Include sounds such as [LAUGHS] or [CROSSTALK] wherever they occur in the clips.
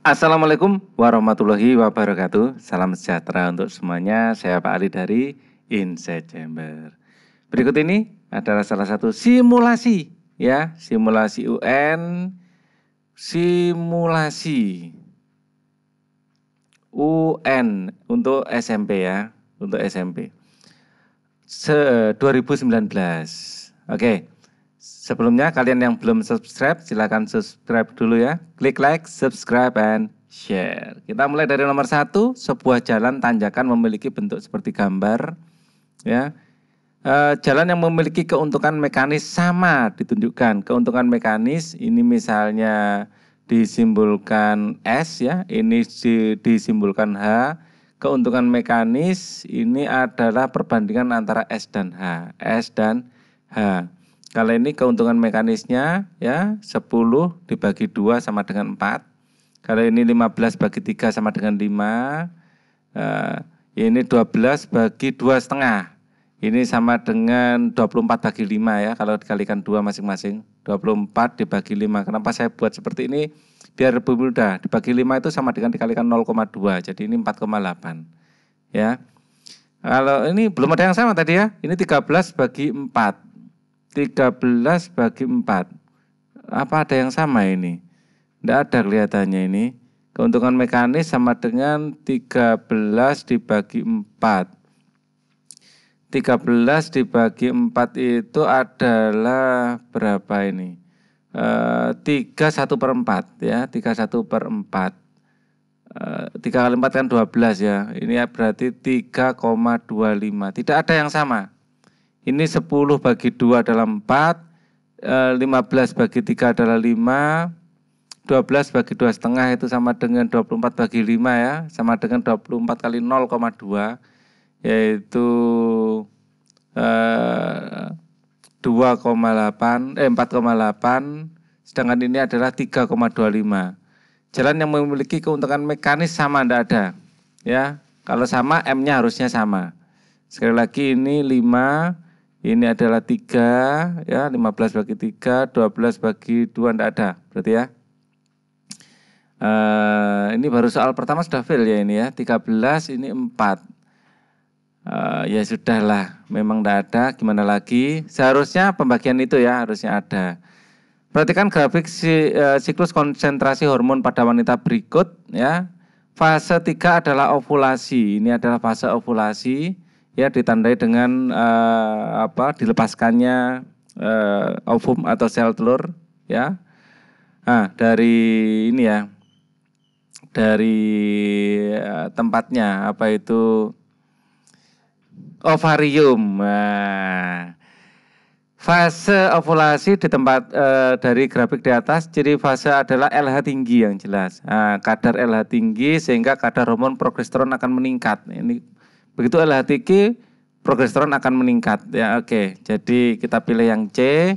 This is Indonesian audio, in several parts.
Assalamualaikum warahmatullahi wabarakatuh. Salam sejahtera untuk semuanya. Saya Pak Ali dari Inset Chamber. Berikut ini adalah salah satu simulasi ya, simulasi UN, simulasi UN untuk SMP ya, untuk SMP. Se 2019. Oke. Okay. Sebelumnya kalian yang belum subscribe silahkan subscribe dulu ya. Klik like, subscribe, and share. Kita mulai dari nomor satu. Sebuah jalan tanjakan memiliki bentuk seperti gambar. Ya, e, jalan yang memiliki keuntungan mekanis sama ditunjukkan. Keuntungan mekanis ini misalnya disimbolkan S ya, ini disimbolkan H. Keuntungan mekanis ini adalah perbandingan antara S dan H. S dan H. Kalau ini keuntungan mekanisnya ya 10 dibagi 2 sama dengan 4. Kalau ini 15 bagi 3 sama dengan 5. Eh, ya ini 12 bagi 2 setengah. Ini sama dengan 24 bagi 5 ya kalau dikalikan 2 masing-masing. 24 dibagi 5. Kenapa saya buat seperti ini? Biar lebih mudah. Dibagi 5 itu sama dengan dikalikan 0,2. Jadi ini 4,8. Ya. Kalau ini belum ada yang sama tadi ya. Ini 13 bagi 4. 13 bagi 4. Apa ada yang sama ini? Tidak ada kelihatannya ini. Keuntungan mekanis sama dengan 13 dibagi 4. 13 dibagi 4 itu adalah berapa ini? E, 3 1 per 4 ya, 3 1 per 4. E, 3 kali 4 kan 12 ya. Ini berarti 3,25. Tidak ada yang sama. Ini 10 bagi 2 adalah 4, 15 eh, bagi 3 adalah 5, 12 bagi 2 setengah itu sama dengan 24 bagi 5 ya, sama dengan 24 kali 0,2 yaitu eh, 2,8 eh 4,8 sedangkan ini adalah 3,25. Jalan yang memiliki keuntungan mekanis sama tidak ada. Ya, kalau sama M-nya harusnya sama. Sekali lagi ini 5 ini adalah 3, ya, 15 bagi 3, 12 bagi 2, tidak ada, berarti ya. Uh, ini baru soal pertama sudah fail ya ini ya, 13, ini 4. Uh, eh, ya sudahlah, memang tidak ada, gimana lagi. Seharusnya pembagian itu ya, harusnya ada. Perhatikan grafik si, uh, siklus konsentrasi hormon pada wanita berikut ya. Fase 3 adalah ovulasi, ini adalah fase ovulasi ya ditandai dengan uh, apa dilepaskannya uh, ovum atau sel telur ya nah, dari ini ya dari uh, tempatnya apa itu ovarium nah, fase ovulasi di tempat uh, dari grafik di atas ciri fase adalah LH tinggi yang jelas nah, kadar LH tinggi sehingga kadar hormon progesteron akan meningkat ini Begitu LH tinggi, progesteron akan meningkat. Ya, oke. Okay. Jadi kita pilih yang C.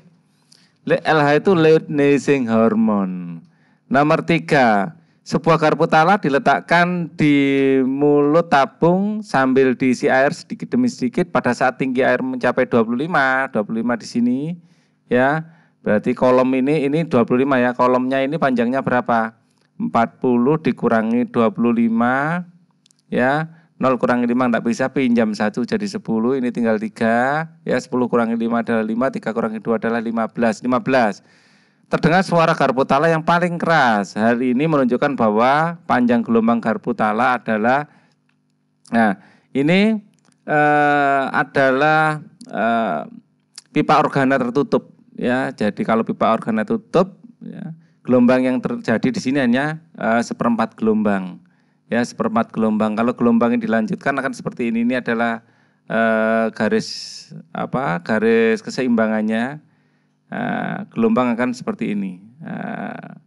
LH itu luteinizing hormone. Nomor tiga, sebuah garpu tala diletakkan di mulut tabung sambil diisi air sedikit demi sedikit pada saat tinggi air mencapai 25, 25 di sini ya. Berarti kolom ini ini 25 ya. Kolomnya ini panjangnya berapa? 40 dikurangi 25 ya. 0 kurangi 5 tidak bisa pinjam 1 jadi 10 ini tinggal 3 ya 10 kurangi 5 adalah 5 3 kurangi 2 adalah 15 15 terdengar suara tala yang paling keras hal ini menunjukkan bahwa panjang gelombang tala adalah nah ini eh, adalah eh, pipa organa tertutup ya jadi kalau pipa organa tutup ya, gelombang yang terjadi di sini hanya eh, seperempat gelombang ya seperempat gelombang. Kalau gelombang ini dilanjutkan akan seperti ini. Ini adalah uh, garis apa? Garis keseimbangannya. Uh, gelombang akan seperti ini. Uh,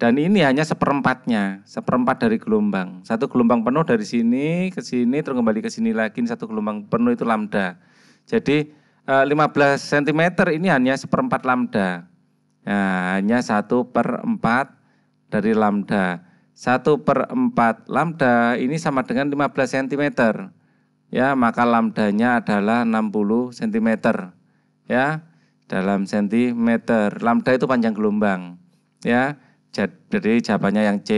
dan ini hanya seperempatnya, seperempat dari gelombang. Satu gelombang penuh dari sini ke sini, terus kembali ke sini lagi. Ini satu gelombang penuh itu lambda. Jadi 15 cm ini hanya seperempat lambda. Nah, hanya satu per empat dari lambda. 1 per 4 lambda ini sama dengan 15 cm ya maka lambdanya adalah 60 cm ya dalam sentimeter lambda itu panjang gelombang ya jadi jawabannya yang C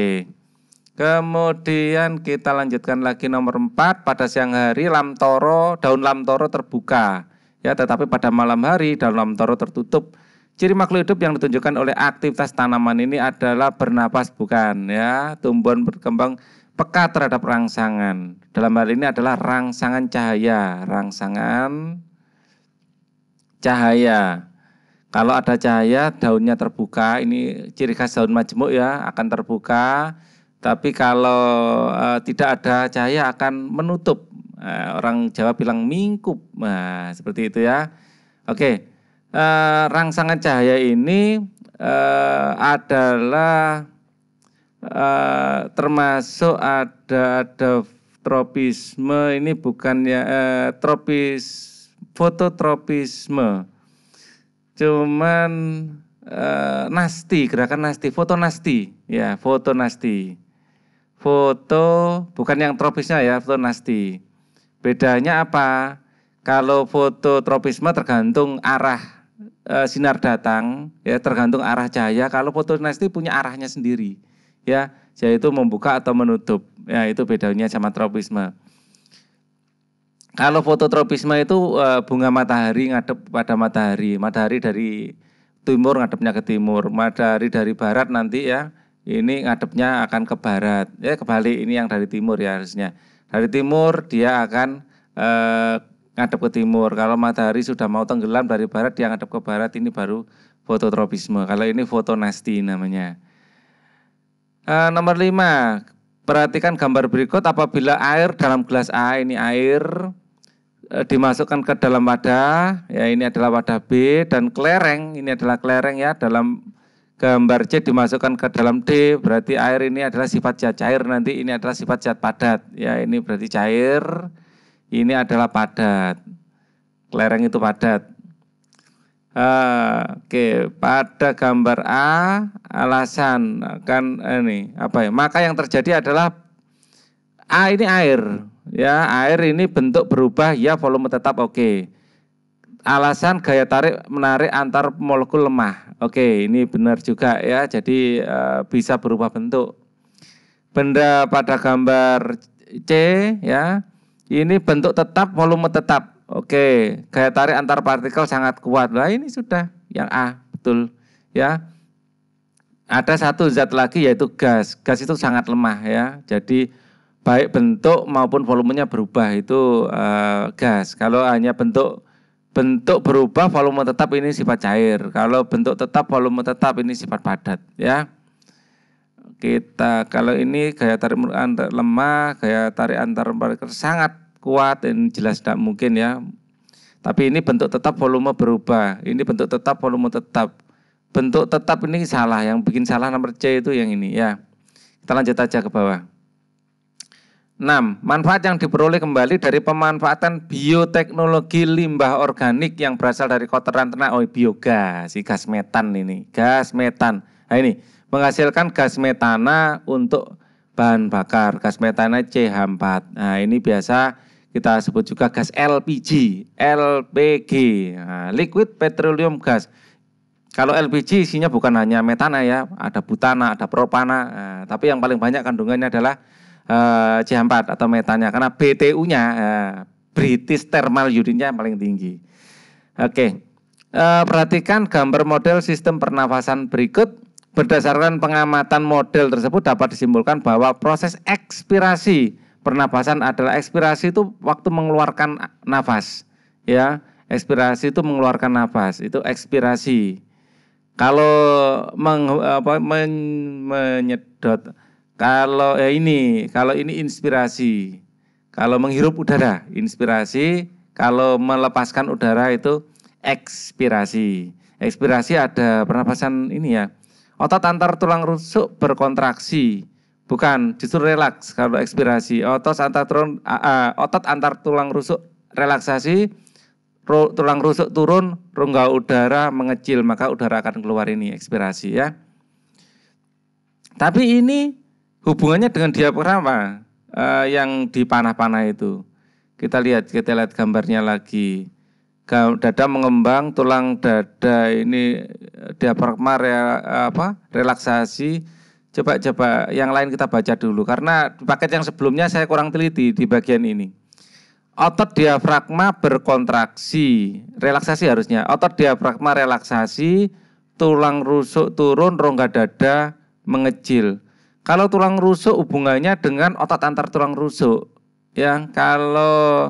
kemudian kita lanjutkan lagi nomor 4 pada siang hari lamtoro daun lamtoro terbuka ya tetapi pada malam hari daun lamtoro tertutup Ciri makhluk hidup yang ditunjukkan oleh aktivitas tanaman ini adalah bernapas bukan ya, tumbuhan berkembang peka terhadap rangsangan. Dalam hal ini adalah rangsangan cahaya, rangsangan cahaya. Kalau ada cahaya, daunnya terbuka. Ini ciri khas daun majemuk ya, akan terbuka. Tapi kalau uh, tidak ada cahaya akan menutup. Uh, orang Jawa bilang mingkup. Nah, seperti itu ya. Oke. Okay eh, rangsangan cahaya ini eh, adalah eh, termasuk ada ada tropisme ini bukannya eh, tropis fototropisme cuman eh, nasti gerakan nasti foto nasti ya foto nasti foto bukan yang tropisnya ya foto nasti bedanya apa kalau foto tropisme tergantung arah e, sinar datang ya tergantung arah cahaya. Kalau fotosintesis punya arahnya sendiri ya yaitu membuka atau menutup. Ya itu bedanya sama tropisme. Kalau fototropisme itu e, bunga matahari ngadep pada matahari. Matahari dari timur ngadepnya ke timur, matahari dari barat nanti ya ini ngadepnya akan ke barat. Ya kebalik ini yang dari timur ya harusnya. Dari timur dia akan e, ngadep ke timur. Kalau matahari sudah mau tenggelam dari barat, dia ngadep ke barat. Ini baru fototropisme. Kalau ini fotonasti namanya. Uh, nomor lima, perhatikan gambar berikut. Apabila air dalam gelas A ini air uh, dimasukkan ke dalam wadah, ya ini adalah wadah B dan kelereng ini adalah kelereng ya dalam gambar C dimasukkan ke dalam D berarti air ini adalah sifat cair nanti ini adalah sifat cat padat ya ini berarti cair ini adalah padat. Kelereng itu padat. Uh, Oke, okay. pada gambar A alasan kan ini apa ya? Maka yang terjadi adalah A ini air, ya air ini bentuk berubah, ya volume tetap oke. Okay. Alasan gaya tarik menarik antar molekul lemah, oke okay, ini benar juga ya. Jadi uh, bisa berubah bentuk. Benda pada gambar C ya ini bentuk tetap, volume tetap. Oke, gaya tarik antar partikel sangat kuat. Nah, ini sudah yang A, betul. Ya. Ada satu zat lagi yaitu gas. Gas itu sangat lemah ya. Jadi baik bentuk maupun volumenya berubah itu uh, gas. Kalau hanya bentuk bentuk berubah volume tetap ini sifat cair. Kalau bentuk tetap volume tetap ini sifat padat ya kita kalau ini gaya tarik antar lemah gaya tarik antar marker sangat kuat dan jelas tidak mungkin ya tapi ini bentuk tetap volume berubah ini bentuk tetap volume tetap bentuk tetap ini salah yang bikin salah nomor C itu yang ini ya kita lanjut aja ke bawah 6. Manfaat yang diperoleh kembali dari pemanfaatan bioteknologi limbah organik yang berasal dari kotoran ternak, oh biogas, si gas metan ini, gas metan. Nah ini, menghasilkan gas metana untuk bahan bakar, gas metana CH4. Nah, ini biasa kita sebut juga gas LPG, LPG, nah, liquid petroleum gas. Kalau LPG isinya bukan hanya metana ya, ada butana, ada propana, nah, tapi yang paling banyak kandungannya adalah eh, CH4 atau metanya karena BTU-nya eh, British Thermal Unit-nya paling tinggi. Oke. Eh, perhatikan gambar model sistem pernafasan berikut Berdasarkan pengamatan model tersebut dapat disimpulkan bahwa proses ekspirasi pernapasan adalah ekspirasi itu waktu mengeluarkan nafas ya ekspirasi itu mengeluarkan nafas itu ekspirasi kalau meng, apa, men, menyedot kalau ya ini kalau ini inspirasi kalau menghirup udara inspirasi kalau melepaskan udara itu ekspirasi ekspirasi ada pernapasan ini ya Otot antar tulang rusuk berkontraksi. Bukan, justru relaks kalau ekspirasi. Otot antar turun, uh, otot antar tulang rusuk relaksasi, ru, tulang rusuk turun, rongga udara mengecil, maka udara akan keluar ini ekspirasi ya. Tapi ini hubungannya dengan diafragma uh, yang dipanah-panah itu. Kita lihat, kita lihat gambarnya lagi dada mengembang, tulang dada ini eh, diafragma re, eh, apa relaksasi. Coba-coba yang lain kita baca dulu karena paket yang sebelumnya saya kurang teliti di bagian ini. Otot diafragma berkontraksi, relaksasi harusnya. Otot diafragma relaksasi, tulang rusuk turun, rongga dada mengecil. Kalau tulang rusuk hubungannya dengan otot antar tulang rusuk. Ya, kalau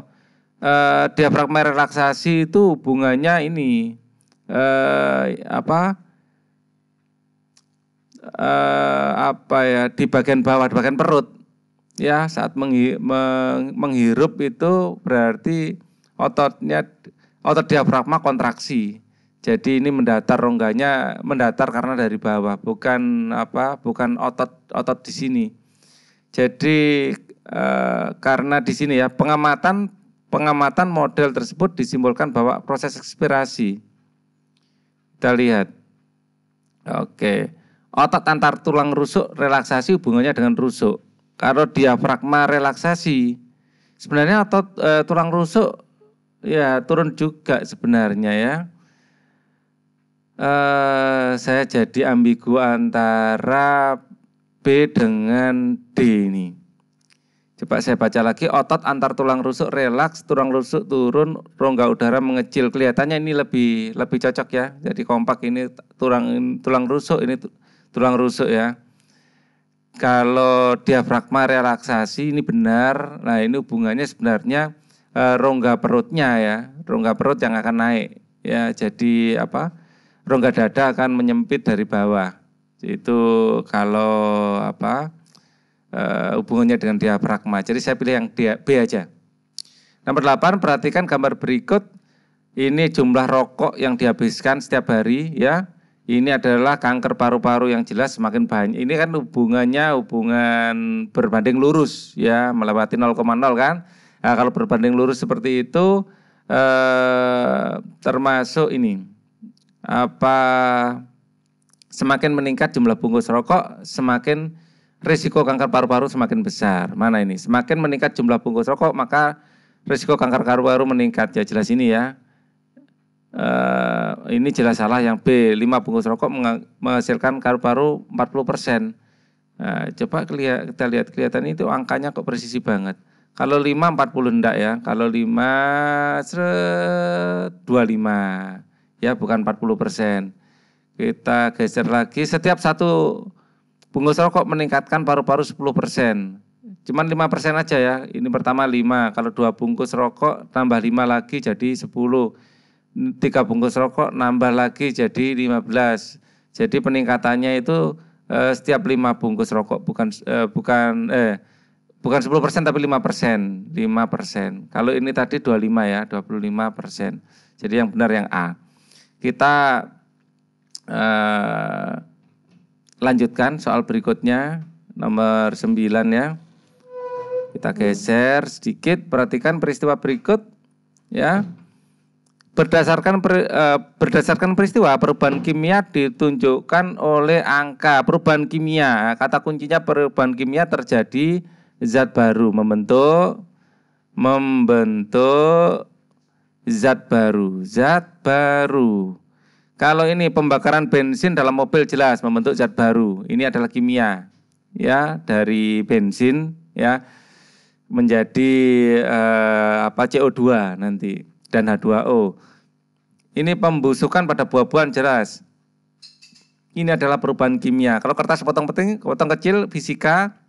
Eh, diafragma relaksasi itu bunganya ini eh, apa eh, apa ya di bagian bawah di bagian perut ya saat menghi, meng, menghirup itu berarti ototnya otot diafragma kontraksi jadi ini mendatar rongganya mendatar karena dari bawah bukan apa bukan otot otot di sini jadi e, karena di sini ya pengamatan pengamatan model tersebut disimpulkan bahwa proses ekspirasi. Kita lihat. Oke. Otot antar tulang rusuk relaksasi hubungannya dengan rusuk. Kalau diafragma relaksasi, sebenarnya otot e, tulang rusuk ya turun juga sebenarnya ya. E, saya jadi ambigu antara B dengan D ini. Coba saya baca lagi, otot antar tulang rusuk relaks, tulang rusuk turun, rongga udara mengecil. Kelihatannya ini lebih lebih cocok ya. Jadi kompak ini tulang tulang rusuk ini tulang rusuk ya. Kalau diafragma relaksasi ini benar. Nah, ini hubungannya sebenarnya e, rongga perutnya ya, rongga perut yang akan naik. Ya, jadi apa? Rongga dada akan menyempit dari bawah. Itu kalau apa? uh, hubungannya dengan diafragma. Jadi saya pilih yang dia, B aja. Nomor 8, perhatikan gambar berikut. Ini jumlah rokok yang dihabiskan setiap hari ya. Ini adalah kanker paru-paru yang jelas semakin banyak. Ini kan hubungannya hubungan berbanding lurus ya, melewati 0,0 kan. Nah, kalau berbanding lurus seperti itu eh, termasuk ini apa semakin meningkat jumlah bungkus rokok, semakin risiko kanker paru-paru semakin besar. Mana ini? Semakin meningkat jumlah bungkus rokok, maka risiko kanker paru-paru meningkat. Ya jelas ini ya. Uh, ini jelas salah yang B, 5 bungkus rokok menghasilkan paru-paru 40 persen. Uh, coba kita lihat kelihatan itu angkanya kok presisi banget. Kalau 5 40 ndak ya. Kalau 5 25. Ya bukan 40 persen. Kita geser lagi setiap satu Bungkus rokok meningkatkan paru-paru 10 persen. Cuman 5 persen aja ya, ini pertama 5, kalau 2 bungkus rokok tambah 5 lagi jadi 10. 3 bungkus rokok nambah lagi jadi 15. Jadi peningkatannya itu eh, setiap 5 bungkus rokok bukan eh, bukan eh bukan 10 persen tapi 5 persen, 5 persen. Kalau ini tadi 25 ya, 25 persen. Jadi yang benar yang A. Kita eh, lanjutkan soal berikutnya nomor 9 ya. Kita geser sedikit, perhatikan peristiwa berikut ya. Berdasarkan per, eh, berdasarkan peristiwa perubahan kimia ditunjukkan oleh angka perubahan kimia. Kata kuncinya perubahan kimia terjadi zat baru membentuk membentuk zat baru, zat baru. Kalau ini pembakaran bensin dalam mobil jelas membentuk zat baru. Ini adalah kimia ya dari bensin ya menjadi eh, apa CO2 nanti dan H2O. Ini pembusukan pada buah-buahan jelas. Ini adalah perubahan kimia. Kalau kertas potong penting, potong kecil fisika,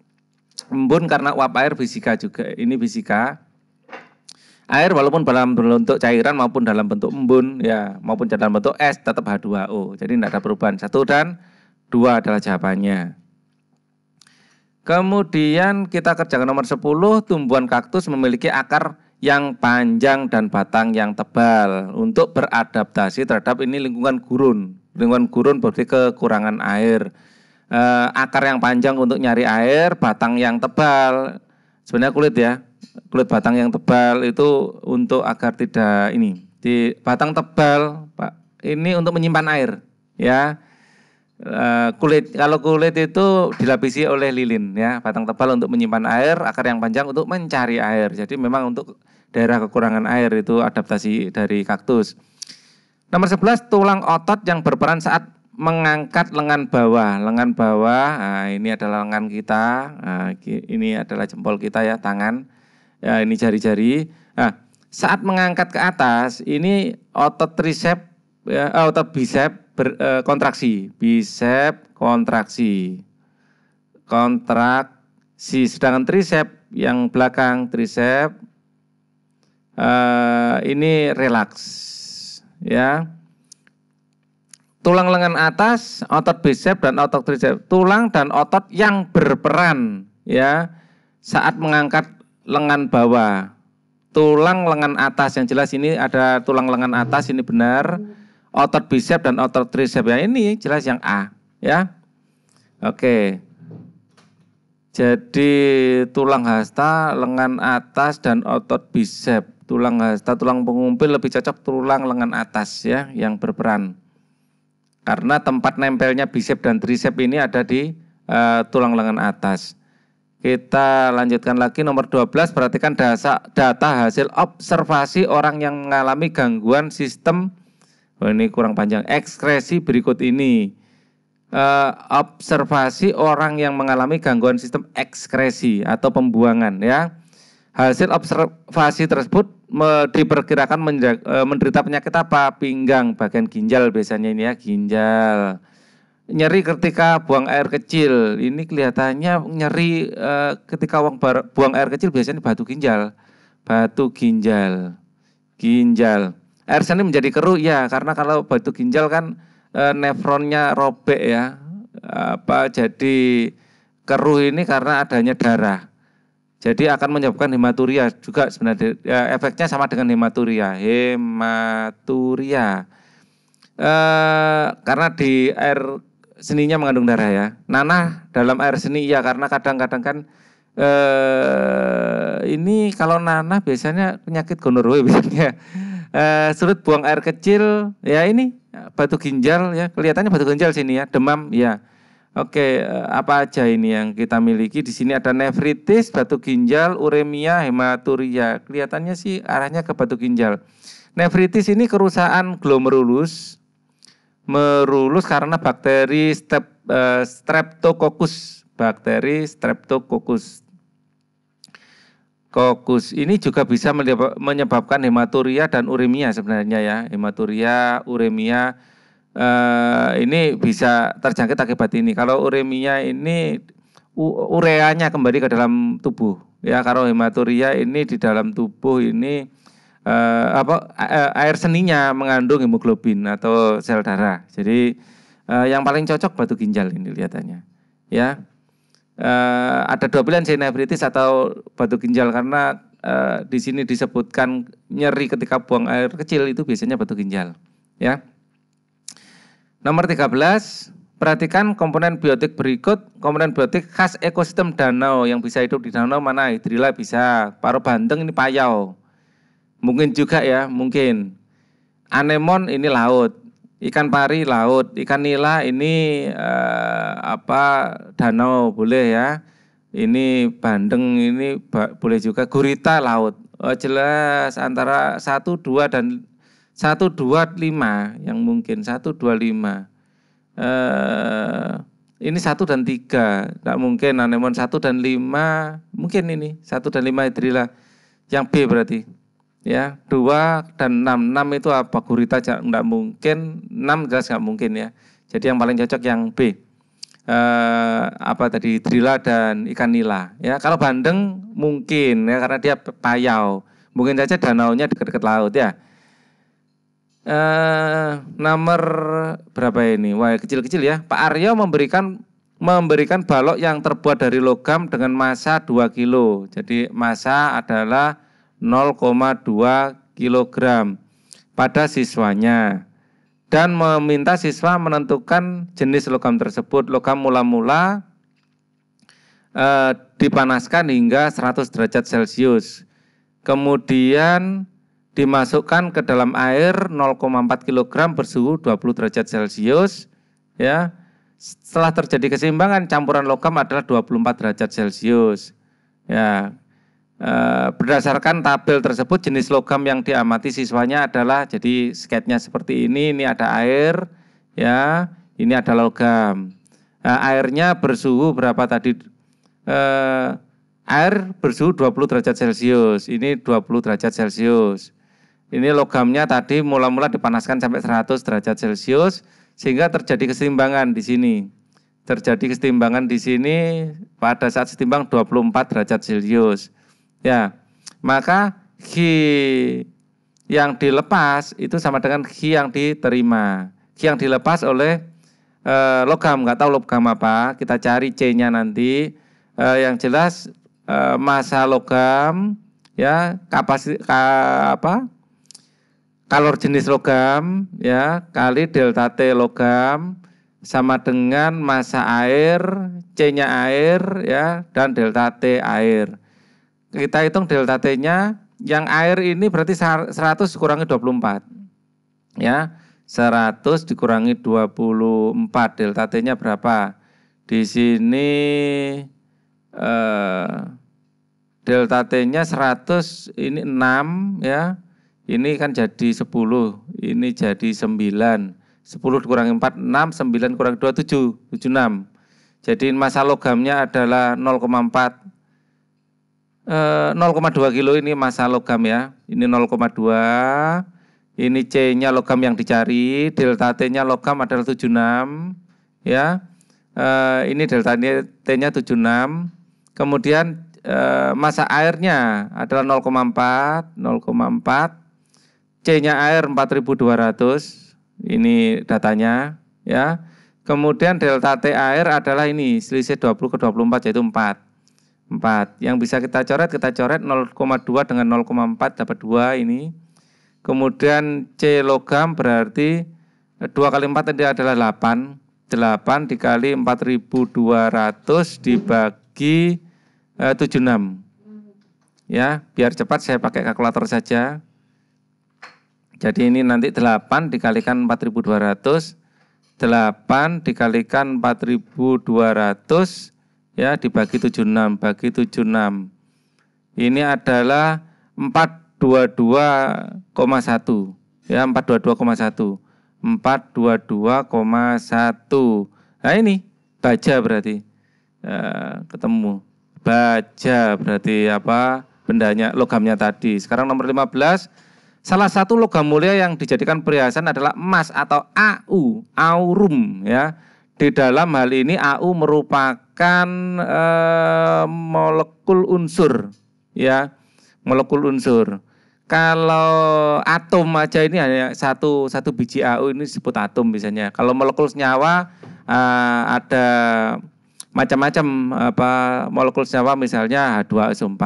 embun karena uap air fisika juga. Ini fisika. Air walaupun dalam bentuk cairan maupun dalam bentuk embun ya maupun dalam bentuk es tetap H2O. Jadi tidak ada perubahan. Satu dan dua adalah jawabannya. Kemudian kita kerjakan nomor 10, tumbuhan kaktus memiliki akar yang panjang dan batang yang tebal untuk beradaptasi terhadap ini lingkungan gurun. Lingkungan gurun berarti kekurangan air. E, akar yang panjang untuk nyari air, batang yang tebal. Sebenarnya kulit ya, kulit batang yang tebal itu untuk agar tidak ini di batang tebal pak ini untuk menyimpan air ya e, kulit kalau kulit itu dilapisi oleh lilin ya batang tebal untuk menyimpan air akar yang panjang untuk mencari air jadi memang untuk daerah kekurangan air itu adaptasi dari kaktus nomor 11 tulang otot yang berperan saat mengangkat lengan bawah lengan bawah nah, ini adalah lengan kita nah, ini adalah jempol kita ya tangan Ya, ini jari-jari. Nah, saat mengangkat ke atas, ini otot tricep ya, eh, otot bisep berkontraksi, eh, kontraksi, bisep kontraksi. Kontraksi sedangkan tricep yang belakang tricep e, ini relaks ya. Tulang lengan atas, otot bisep dan otot tricep, tulang dan otot yang berperan ya saat mengangkat lengan bawah. Tulang lengan atas yang jelas ini ada tulang lengan atas ini benar. Otot bisep dan otot tricep ya ini jelas yang A ya. Oke. Jadi tulang hasta, lengan atas dan otot bisep. Tulang hasta, tulang pengumpil lebih cocok tulang lengan atas ya yang berperan. Karena tempat nempelnya bisep dan tricep ini ada di uh, tulang lengan atas. Kita lanjutkan lagi nomor 12 perhatikan data, data hasil observasi orang yang mengalami gangguan sistem oh ini kurang panjang ekskresi berikut ini eh, observasi orang yang mengalami gangguan sistem ekskresi atau pembuangan ya hasil observasi tersebut diperkirakan eh, menderita penyakit apa pinggang bagian ginjal biasanya ini ya ginjal nyeri ketika buang air kecil. Ini kelihatannya nyeri eh, ketika uang bar, buang air kecil biasanya batu ginjal. Batu ginjal. Ginjal. Air seni menjadi keruh ya karena kalau batu ginjal kan eh, nefronnya robek ya. Apa jadi keruh ini karena adanya darah. Jadi akan menyebabkan hematuria juga sebenarnya ya, efeknya sama dengan hematuria. Hematuria. E, karena di air seninya mengandung darah ya. Nanah dalam air seni ya karena kadang-kadang kan eh, ini kalau nanah biasanya penyakit gonorwe biasanya. [LAUGHS] Eh, sulit buang air kecil ya ini batu ginjal ya kelihatannya batu ginjal sini ya demam ya. Oke, eh, apa aja ini yang kita miliki? Di sini ada nefritis, batu ginjal, uremia, hematuria. Kelihatannya sih arahnya ke batu ginjal. Nefritis ini kerusakan glomerulus, merulus karena bakteri step, uh, eh, streptococcus. Bakteri streptococcus. Kokus ini juga bisa menyebabkan hematuria dan uremia sebenarnya ya. Hematuria, uremia uh, ini bisa terjangkit akibat ini. Kalau uremia ini ureanya kembali ke dalam tubuh. Ya, kalau hematuria ini di dalam tubuh ini uh, apa eh, air seninya mengandung hemoglobin atau sel darah. Jadi uh, yang paling cocok batu ginjal ini kelihatannya. Ya. Uh, ada dua pilihan sinefritis atau batu ginjal karena uh, di sini disebutkan nyeri ketika buang air kecil itu biasanya batu ginjal, ya. Nomor 13, perhatikan komponen biotik berikut, komponen biotik khas ekosistem danau yang bisa hidup di danau mana hidrila bisa, paruh banteng ini payau. Mungkin juga ya, mungkin. Anemon ini laut, ikan pari laut, ikan nila ini eh, apa danau boleh ya. Ini bandeng ini boleh juga gurita laut. Oh, jelas antara satu dua dan satu dua lima yang mungkin satu dua lima Eh ini satu dan tiga, tidak mungkin anemon satu dan lima, mungkin ini satu dan lima hidrila, yang B berarti ya dua dan enam enam itu apa gurita tidak mungkin enam jelas nggak mungkin ya jadi yang paling cocok yang B eh, apa tadi drila dan ikan nila ya kalau bandeng mungkin ya karena dia payau mungkin saja danau nya dekat-dekat laut ya eh, nomor berapa ini wah kecil-kecil ya Pak Aryo memberikan memberikan balok yang terbuat dari logam dengan massa 2 kilo jadi massa adalah 0,2 kg pada siswanya dan meminta siswa menentukan jenis logam tersebut. Logam mula-mula e, dipanaskan hingga 100 derajat Celcius. Kemudian dimasukkan ke dalam air 0,4 kg bersuhu 20 derajat Celcius ya. Setelah terjadi keseimbangan campuran logam adalah 24 derajat Celcius. Ya, Eh, berdasarkan tabel tersebut jenis logam yang diamati siswanya adalah jadi sketnya seperti ini ini ada air ya ini ada logam nah, airnya bersuhu berapa tadi eh, air bersuhu 20 derajat celcius ini 20 derajat celcius ini logamnya tadi mula-mula dipanaskan sampai 100 derajat celcius sehingga terjadi keseimbangan di sini terjadi keseimbangan di sini pada saat setimbang 24 derajat celcius Ya, maka hi yang dilepas itu sama dengan hi yang diterima. Hi yang dilepas oleh e, logam, nggak tahu logam apa, kita cari C-nya nanti. E, yang jelas e, eh, masa logam, ya kapasitas ka, apa kalor jenis logam ya kali delta T logam sama dengan masa air C-nya air ya dan delta T air. Kita hitung delta T-nya, yang air ini berarti 100 dikurangi 24. Ya, 100 dikurangi 24, delta T-nya berapa? Di sini eh, delta T-nya 100, ini 6 ya, ini kan jadi 10, ini jadi 9. 10 dikurangi 4, 6, 9 kurang 2, 7, 7, 6. Jadi masa logamnya adalah 0,2 eh, kilo ini masa logam ya. Ini 0,2. Ini C-nya logam yang dicari. Delta T-nya logam adalah 76. Ya. Eh, ini delta T-nya 76. Kemudian eh, masa airnya adalah 0,4. 0,4. C-nya air 4200. Ini datanya. Ya. Kemudian delta T air adalah ini selisih 20 ke 24 yaitu 4 4. Yang bisa kita coret, kita coret 0,2 dengan 0,4 dapat 2 ini. Kemudian C logam berarti 2 kali 4 tadi adalah 8. 8 dikali 4200 dibagi eh, 76. Ya, biar cepat saya pakai kalkulator saja. Jadi ini nanti 8 dikalikan 4200, 8 dikalikan 4200 ya dibagi 76 bagi 76 ini adalah 422,1 ya 422,1 422,1 nah ini baja berarti ya, ketemu baja berarti apa bendanya logamnya tadi sekarang nomor 15 salah satu logam mulia yang dijadikan perhiasan adalah emas atau AU aurum ya di dalam hal ini AU merupakan e, molekul unsur ya molekul unsur kalau atom aja ini hanya satu satu biji AU ini disebut atom misalnya kalau molekul senyawa e, ada macam-macam apa molekul senyawa misalnya H2SO4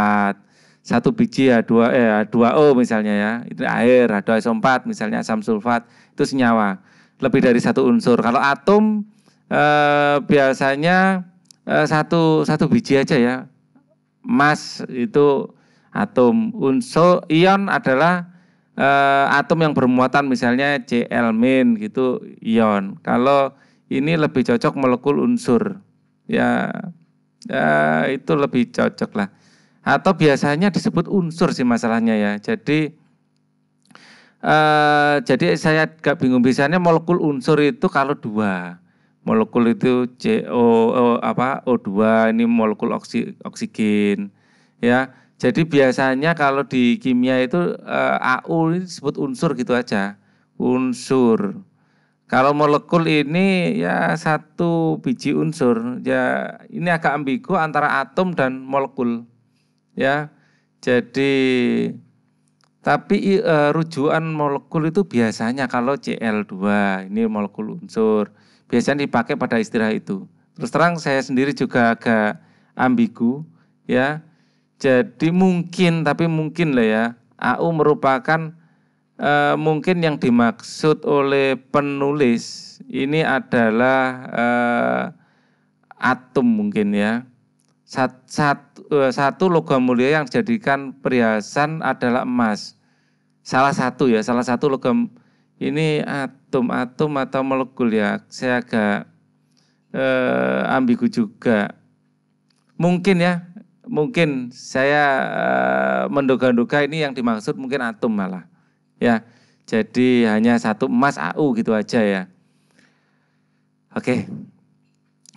satu biji H2 eh H2O misalnya ya itu air H2SO4 misalnya asam sulfat itu senyawa lebih dari satu unsur kalau atom Eh, biasanya eh, satu satu biji aja ya. Emas itu atom, unsur ion adalah e, atom yang bermuatan misalnya Cl gitu ion. Kalau ini lebih cocok molekul unsur. Ya, e, itu lebih cocok lah. Atau biasanya disebut unsur sih masalahnya ya. Jadi jadi saya gak bingung biasanya molekul unsur itu kalau dua molekul itu CO oh, apa O2 ini molekul oksi, oksigen ya. Jadi biasanya kalau di kimia itu eh, AU ini disebut unsur gitu aja. Unsur. Kalau molekul ini ya satu biji unsur. Ya ini agak ambigu antara atom dan molekul. Ya. Jadi tapi e, rujukan molekul itu biasanya kalau Cl2 ini molekul unsur biasanya dipakai pada istilah itu. Terus terang saya sendiri juga agak ambigu ya. Jadi mungkin tapi mungkin lah ya, AU merupakan e, mungkin yang dimaksud oleh penulis ini adalah e, atom mungkin ya. Sat, sat, e, satu logam mulia yang dijadikan perhiasan adalah emas. Salah satu ya, salah satu logam ini atom-atom atau molekul ya saya agak eh, ambigu juga mungkin ya mungkin saya eh, menduga-duga ini yang dimaksud mungkin atom malah ya jadi hanya satu emas AU gitu aja ya oke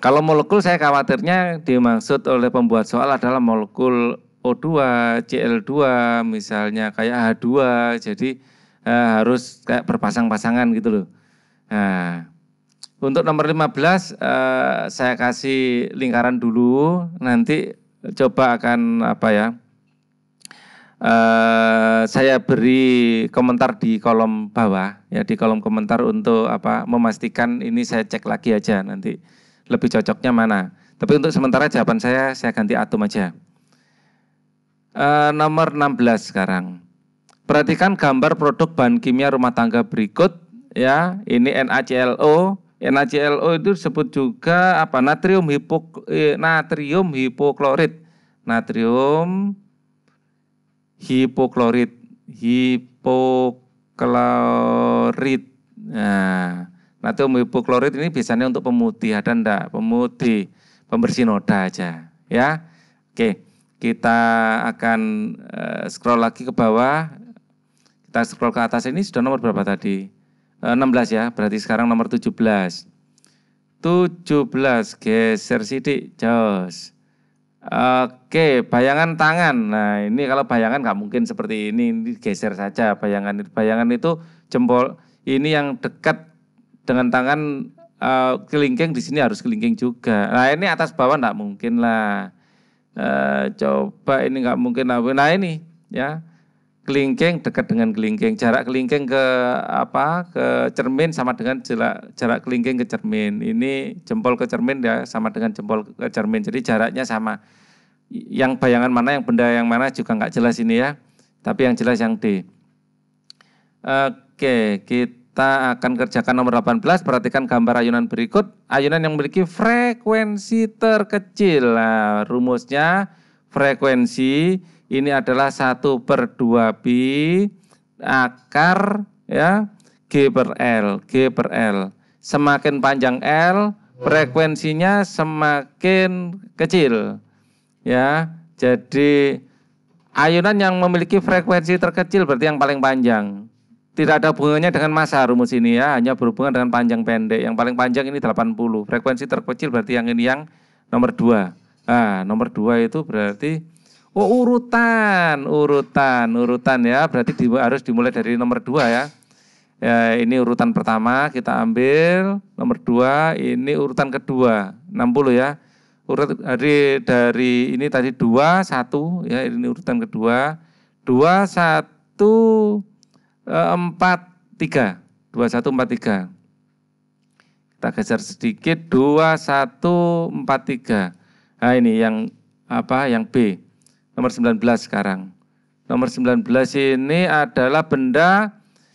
kalau molekul saya khawatirnya dimaksud oleh pembuat soal adalah molekul O2, Cl2 misalnya kayak H2 jadi uh, harus kayak berpasang-pasangan gitu loh. Nah, untuk nomor 15 uh, eh, saya kasih lingkaran dulu, nanti coba akan apa ya? Uh, saya beri komentar di kolom bawah ya di kolom komentar untuk apa memastikan ini saya cek lagi aja nanti lebih cocoknya mana. Tapi untuk sementara jawaban saya saya ganti atom aja. Uh, nomor 16 sekarang. Perhatikan gambar produk bahan kimia rumah tangga berikut ya. Ini NaClO. NaClO itu disebut juga apa? Natrium hipo eh, natrium hipoklorit. Natrium hipoklorit. Hipoklorit. Nah, natrium hipoklorit ini biasanya untuk pemutih ada enggak? Pemutih, pembersih noda aja, ya. Oke, kita akan eh, scroll lagi ke bawah kita scroll ke atas ini sudah nomor berapa tadi? E, eh, 16 ya, berarti sekarang nomor 17. 17 geser sidik jos. Oke, bayangan tangan. Nah, ini kalau bayangan nggak mungkin seperti ini, ini geser saja bayangan. Bayangan itu jempol ini yang dekat dengan tangan uh, kelingking di sini harus kelingking juga. Nah, ini atas bawah nggak mungkin lah. Uh, coba ini nggak mungkin lah. Nah, ini ya kelingking dekat dengan kelingking. Jarak kelingking ke apa? ke cermin sama dengan jarak jarak kelingking ke cermin. Ini jempol ke cermin ya sama dengan jempol ke cermin. Jadi jaraknya sama. Yang bayangan mana yang benda yang mana juga nggak jelas ini ya. Tapi yang jelas yang D. Oke, kita akan kerjakan nomor 18. Perhatikan gambar ayunan berikut. Ayunan yang memiliki frekuensi terkecil. Nah, rumusnya frekuensi ini adalah 1 per 2 pi akar ya G per L, G per L. Semakin panjang L, frekuensinya semakin kecil. Ya, jadi ayunan yang memiliki frekuensi terkecil berarti yang paling panjang. Tidak ada hubungannya dengan masa rumus ini ya, hanya berhubungan dengan panjang pendek. Yang paling panjang ini 80. Frekuensi terkecil berarti yang ini yang nomor 2. Nah, nomor 2 itu berarti Oh urutan, urutan, urutan ya. Berarti di, harus dimulai dari nomor dua ya. Ya, ini urutan pertama kita ambil nomor dua ini urutan kedua 60 ya urut dari dari ini tadi dua satu ya ini urutan kedua dua satu eh, empat tiga dua satu empat tiga kita geser sedikit dua satu empat tiga nah ini yang apa yang B Nomor 19 sekarang. Nomor 19 ini adalah benda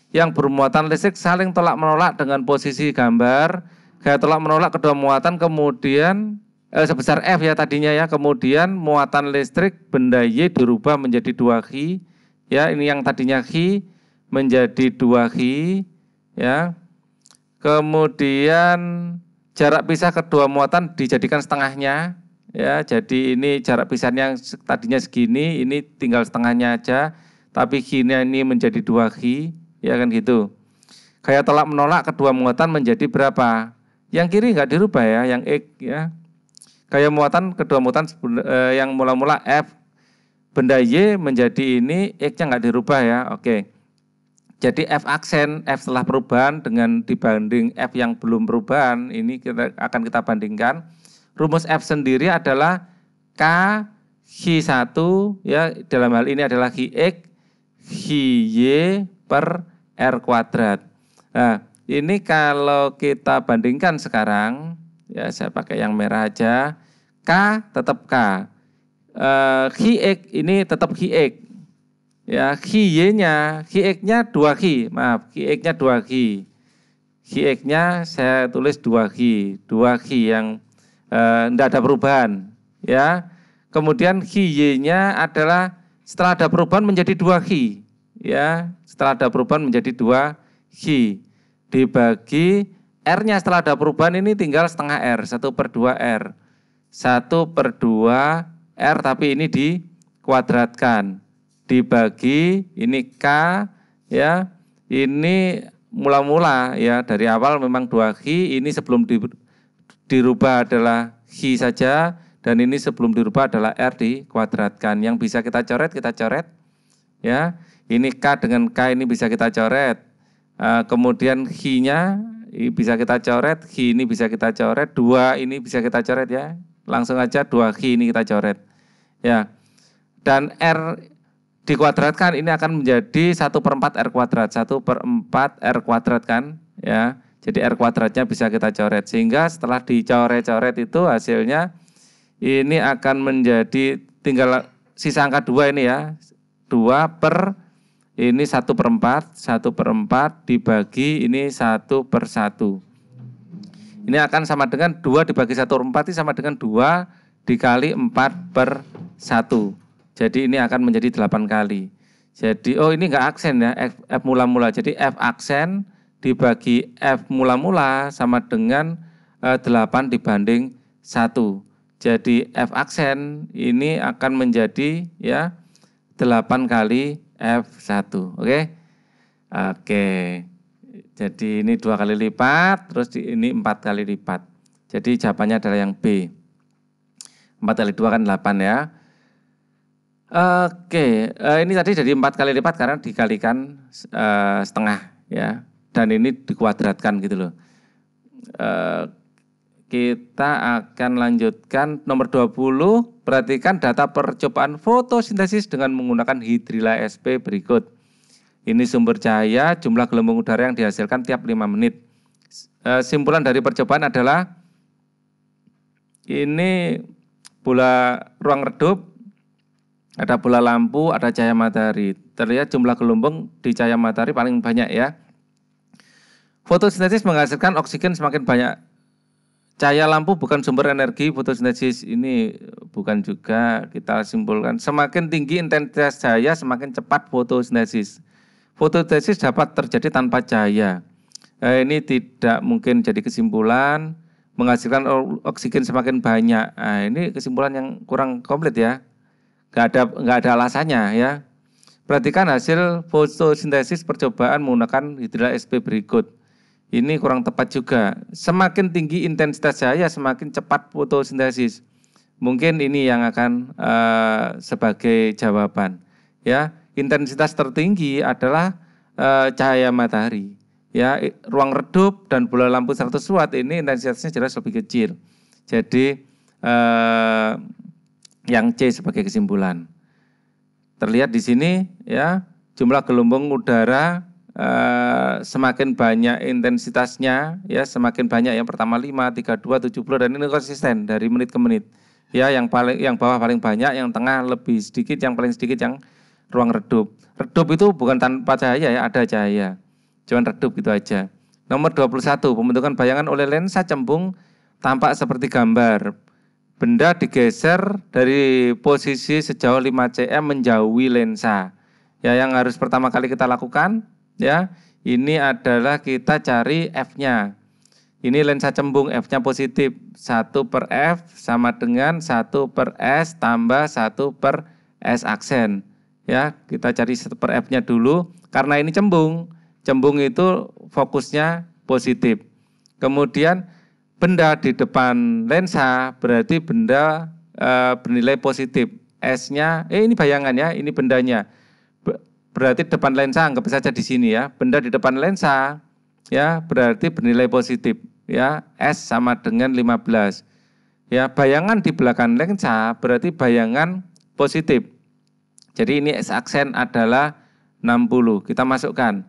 yang bermuatan listrik saling tolak menolak dengan posisi gambar gaya tolak menolak kedua muatan kemudian eh, sebesar F ya tadinya ya kemudian muatan listrik benda Y dirubah menjadi dua Q ya ini yang tadinya Q menjadi dua Q ya kemudian jarak pisah kedua muatan dijadikan setengahnya Ya, jadi ini jarak yang tadinya segini, ini tinggal setengahnya aja, tapi gini ini menjadi dua g ya kan gitu. Kayak tolak menolak kedua muatan menjadi berapa? Yang kiri nggak dirubah ya, yang x ya. Kayak muatan kedua muatan eh, yang mula-mula f benda y menjadi ini x-nya nggak dirubah ya, oke. Jadi f aksen f setelah perubahan dengan dibanding f yang belum perubahan ini kita akan kita bandingkan rumus F sendiri adalah K h 1 ya dalam hal ini adalah Qx y per R kuadrat. Nah, ini kalau kita bandingkan sekarang ya saya pakai yang merah aja K tetap K. Eh x ini tetap x Ya, y nya x nya 2 G, maaf, x nya 2 G. x nya saya tulis 2 G, 2 G yang tidak eh, e, ada perubahan ya kemudian hiye-nya adalah setelah ada perubahan menjadi dua hi ya setelah ada perubahan menjadi dua hi dibagi r-nya setelah ada perubahan ini tinggal setengah r satu per dua r satu per dua r tapi ini dikuadratkan dibagi ini k ya ini mula-mula ya dari awal memang dua hi ini sebelum di dirubah adalah hi saja dan ini sebelum dirubah adalah r dikuadratkan. Yang bisa kita coret kita coret ya. Ini k dengan k ini bisa kita coret. Eh, kemudian hi-nya bisa kita coret, hi ini bisa kita coret, dua ini bisa kita coret ya. Langsung aja dua hi ini kita coret. Ya. Dan r dikuadratkan ini akan menjadi satu per 4 r kuadrat, satu per 4 r kuadrat kan ya jadi R kuadratnya bisa kita coret. Sehingga setelah dicoret-coret itu hasilnya ini akan menjadi tinggal sisa angka 2 ini ya. 2 per ini 1 per 4, 1 per 4 dibagi ini 1 per 1. Ini akan sama dengan 2 dibagi 1 per 4 ini sama dengan 2 dikali 4 per 1. Jadi ini akan menjadi 8 kali. Jadi oh ini enggak aksen ya, F mula-mula. Jadi F aksen dibagi F mula-mula sama dengan eh, 8 dibanding 1. Jadi F aksen ini akan menjadi ya 8 kali F1. Oke. Okay? Oke. Okay. Jadi ini dua kali lipat, terus ini empat kali lipat. Jadi jawabannya adalah yang B. 4 kali 2 kan 8 ya. Oke, okay. Eh, ini tadi jadi 4 kali lipat karena dikalikan eh, setengah ya dan ini dikuadratkan gitu loh. E, kita akan lanjutkan nomor 20 perhatikan data percobaan fotosintesis dengan menggunakan hidrila SP berikut ini sumber cahaya jumlah gelembung udara yang dihasilkan tiap 5 menit eh, simpulan dari percobaan adalah ini bola ruang redup ada bola lampu ada cahaya matahari terlihat jumlah gelombang di cahaya matahari paling banyak ya Fotosintesis menghasilkan oksigen semakin banyak. Cahaya lampu bukan sumber energi, fotosintesis ini bukan juga kita simpulkan. Semakin tinggi intensitas cahaya, semakin cepat fotosintesis. Fotosintesis dapat terjadi tanpa cahaya. Nah, ini tidak mungkin jadi kesimpulan menghasilkan oksigen semakin banyak. Nah, ini kesimpulan yang kurang komplit ya. Gak ada nggak ada alasannya ya. Perhatikan hasil fotosintesis percobaan menggunakan hidra SP berikut ini kurang tepat juga. Semakin tinggi intensitas cahaya, semakin cepat fotosintesis. Mungkin ini yang akan uh, sebagai jawaban. Ya, intensitas tertinggi adalah uh, cahaya matahari. Ya, ruang redup dan bola lampu 100 watt ini intensitasnya jelas lebih kecil. Jadi uh, yang C sebagai kesimpulan. Terlihat di sini ya jumlah gelombang udara Eh, semakin banyak intensitasnya ya semakin banyak yang pertama 5, 3, 2, 70 dan ini konsisten dari menit ke menit. Ya yang paling yang bawah paling banyak, yang tengah lebih sedikit, yang paling sedikit yang ruang redup. Redup itu bukan tanpa cahaya ya, ada cahaya. Cuman redup gitu aja. Nomor 21, pembentukan bayangan oleh lensa cembung tampak seperti gambar. Benda digeser dari posisi sejauh 5 cm menjauhi lensa. Ya yang harus pertama kali kita lakukan ya. Ini adalah kita cari F-nya. Ini lensa cembung F-nya positif. 1 per F sama dengan 1 per S tambah 1 per S aksen. Ya, kita cari 1 per F-nya dulu. Karena ini cembung. Cembung itu fokusnya positif. Kemudian benda di depan lensa berarti benda e, bernilai positif. S-nya, eh ini ya, ini bendanya berarti depan lensa anggap saja di sini ya. Benda di depan lensa ya berarti bernilai positif ya. S sama dengan 15. Ya, bayangan di belakang lensa berarti bayangan positif. Jadi ini S aksen adalah 60. Kita masukkan.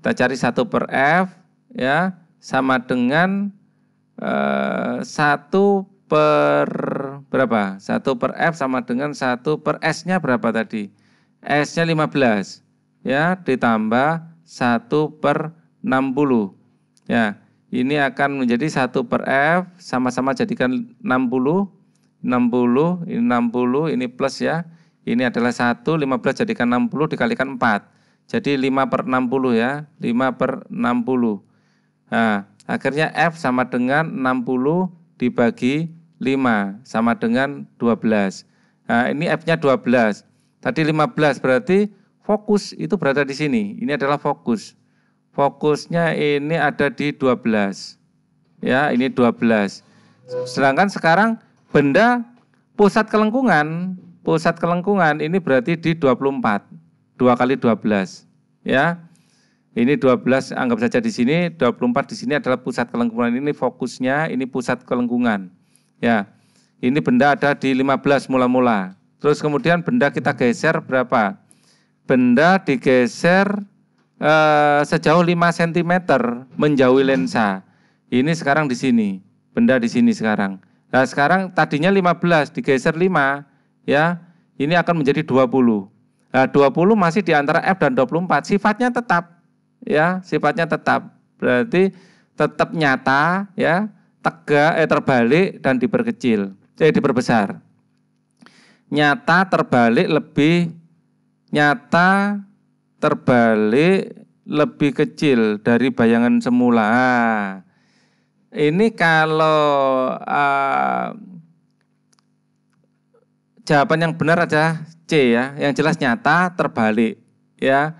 Kita cari satu per F ya sama dengan eh, satu 1 per berapa? satu per F sama dengan satu per S-nya berapa tadi? S-nya 15 ya ditambah 1 per 60 ya ini akan menjadi 1 per F sama-sama jadikan 60 60 ini 60 ini plus ya ini adalah 1 15 jadikan 60 dikalikan 4 jadi 5 per 60 ya 5 per 60 nah, akhirnya F sama dengan 60 dibagi 5 sama dengan 12 nah, ini F nya 12 tadi 15 berarti Fokus itu berada di sini. Ini adalah fokus. Fokusnya ini ada di 12. Ya, ini 12. Sedangkan sekarang benda pusat kelengkungan, pusat kelengkungan ini berarti di 24. 2 kali 12. Ya. Ini 12 anggap saja di sini, 24 di sini adalah pusat kelengkungan. Ini fokusnya, ini pusat kelengkungan. Ya. Ini benda ada di 15 mula-mula. Terus kemudian benda kita geser berapa? benda digeser eh, sejauh 5 cm menjauhi lensa. Ini sekarang di sini, benda di sini sekarang. Nah, sekarang tadinya 15 digeser 5 ya. Ini akan menjadi 20. Nah, 20 masih di antara F dan 24, sifatnya tetap ya, sifatnya tetap. Berarti tetap nyata ya, tegak eh terbalik dan diperkecil, eh diperbesar. Nyata terbalik lebih nyata terbalik lebih kecil dari bayangan semula. Ini kalau uh, jawaban yang benar aja C ya, yang jelas nyata terbalik ya.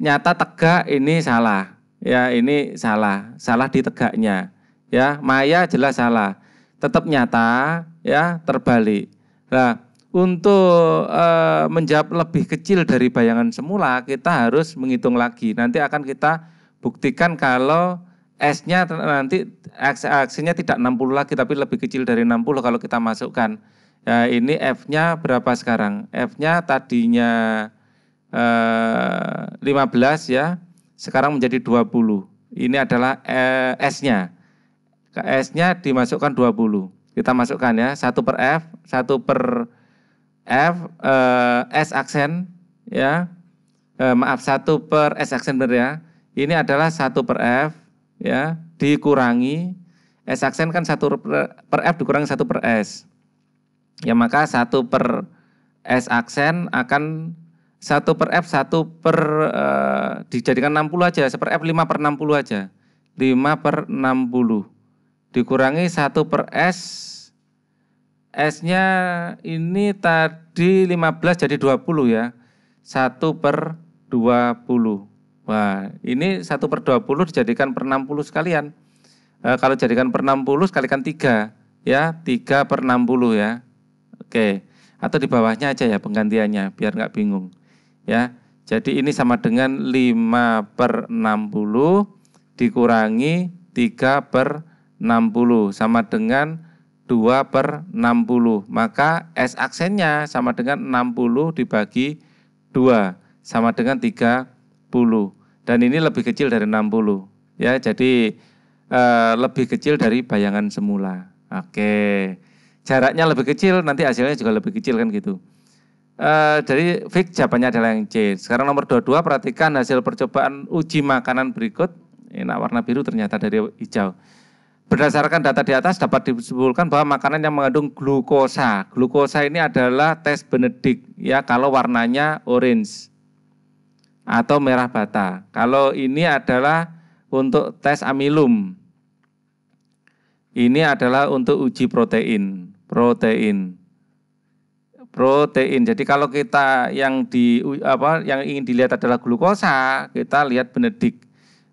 Nyata tegak ini salah. Ya, ini salah. Salah di tegaknya. Ya, maya jelas salah. Tetap nyata ya, terbalik. Nah, untuk uh, menjawab lebih kecil dari bayangan semula, kita harus menghitung lagi. Nanti akan kita buktikan kalau S-nya nanti aksinya tidak 60 lagi tapi lebih kecil dari 60 kalau kita masukkan. Ya, ini F-nya berapa sekarang? F-nya tadinya eh, lima 15 ya, sekarang menjadi 20. Ini adalah eh, S-nya. S-nya dimasukkan 20. Kita masukkan ya, 1 per F, 1 per F eh, S aksen ya eh, maaf satu per S aksen benar ya ini adalah satu per F ya dikurangi S aksen kan satu per, F dikurangi satu per S ya maka satu per S aksen akan satu per F satu per eh, dijadikan 60 aja seper F lima per 60 aja lima per 60 dikurangi satu per S S-nya ini tadi 15 jadi 20 ya. 1 per 20. Wah, ini 1 per 20 dijadikan per 60 sekalian. E, kalau jadikan per 60 sekalikan 3. Ya, 3 per 60 ya. Oke, atau di bawahnya aja ya penggantiannya, biar nggak bingung. Ya, jadi ini sama dengan 5 per 60 dikurangi 3 per 60 sama dengan 2 per 60. Maka S aksennya sama dengan 60 dibagi 2 sama dengan 30. Dan ini lebih kecil dari 60. Ya, jadi e, lebih kecil dari bayangan semula. Oke. Jaraknya lebih kecil, nanti hasilnya juga lebih kecil kan gitu. E, jadi fix jawabannya adalah yang C. Sekarang nomor 22 perhatikan hasil percobaan uji makanan berikut. Enak warna biru ternyata dari hijau berdasarkan data di atas dapat disimpulkan bahwa makanan yang mengandung glukosa. Glukosa ini adalah tes benedik ya kalau warnanya orange atau merah bata. Kalau ini adalah untuk tes amilum. Ini adalah untuk uji protein, protein. Protein. Jadi kalau kita yang di apa yang ingin dilihat adalah glukosa, kita lihat benedik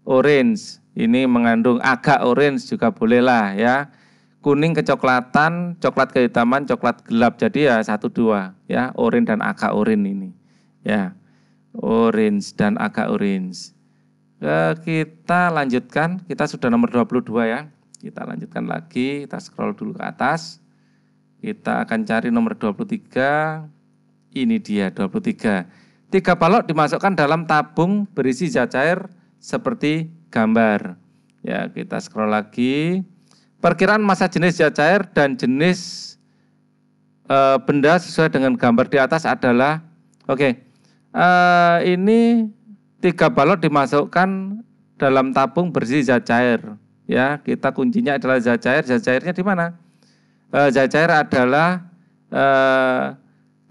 orange. Ini mengandung agak orange juga bolehlah ya. Kuning kecoklatan, coklat kehitaman, coklat gelap. Jadi ya satu dua ya, orange dan agak orange ini. Ya, orange dan agak orange. Kita lanjutkan, kita sudah nomor 22 ya. Kita lanjutkan lagi, kita scroll dulu ke atas. Kita akan cari nomor 23. Ini dia 23. Tiga balok dimasukkan dalam tabung berisi zat cair seperti gambar. Ya, kita scroll lagi. Perkiraan massa jenis zat cair dan jenis e, benda sesuai dengan gambar di atas adalah oke. Okay, eh, ini tiga balok dimasukkan dalam tabung bersih zat cair. Ya, kita kuncinya adalah zat cair. Zat cairnya di mana? E, zat cair adalah e,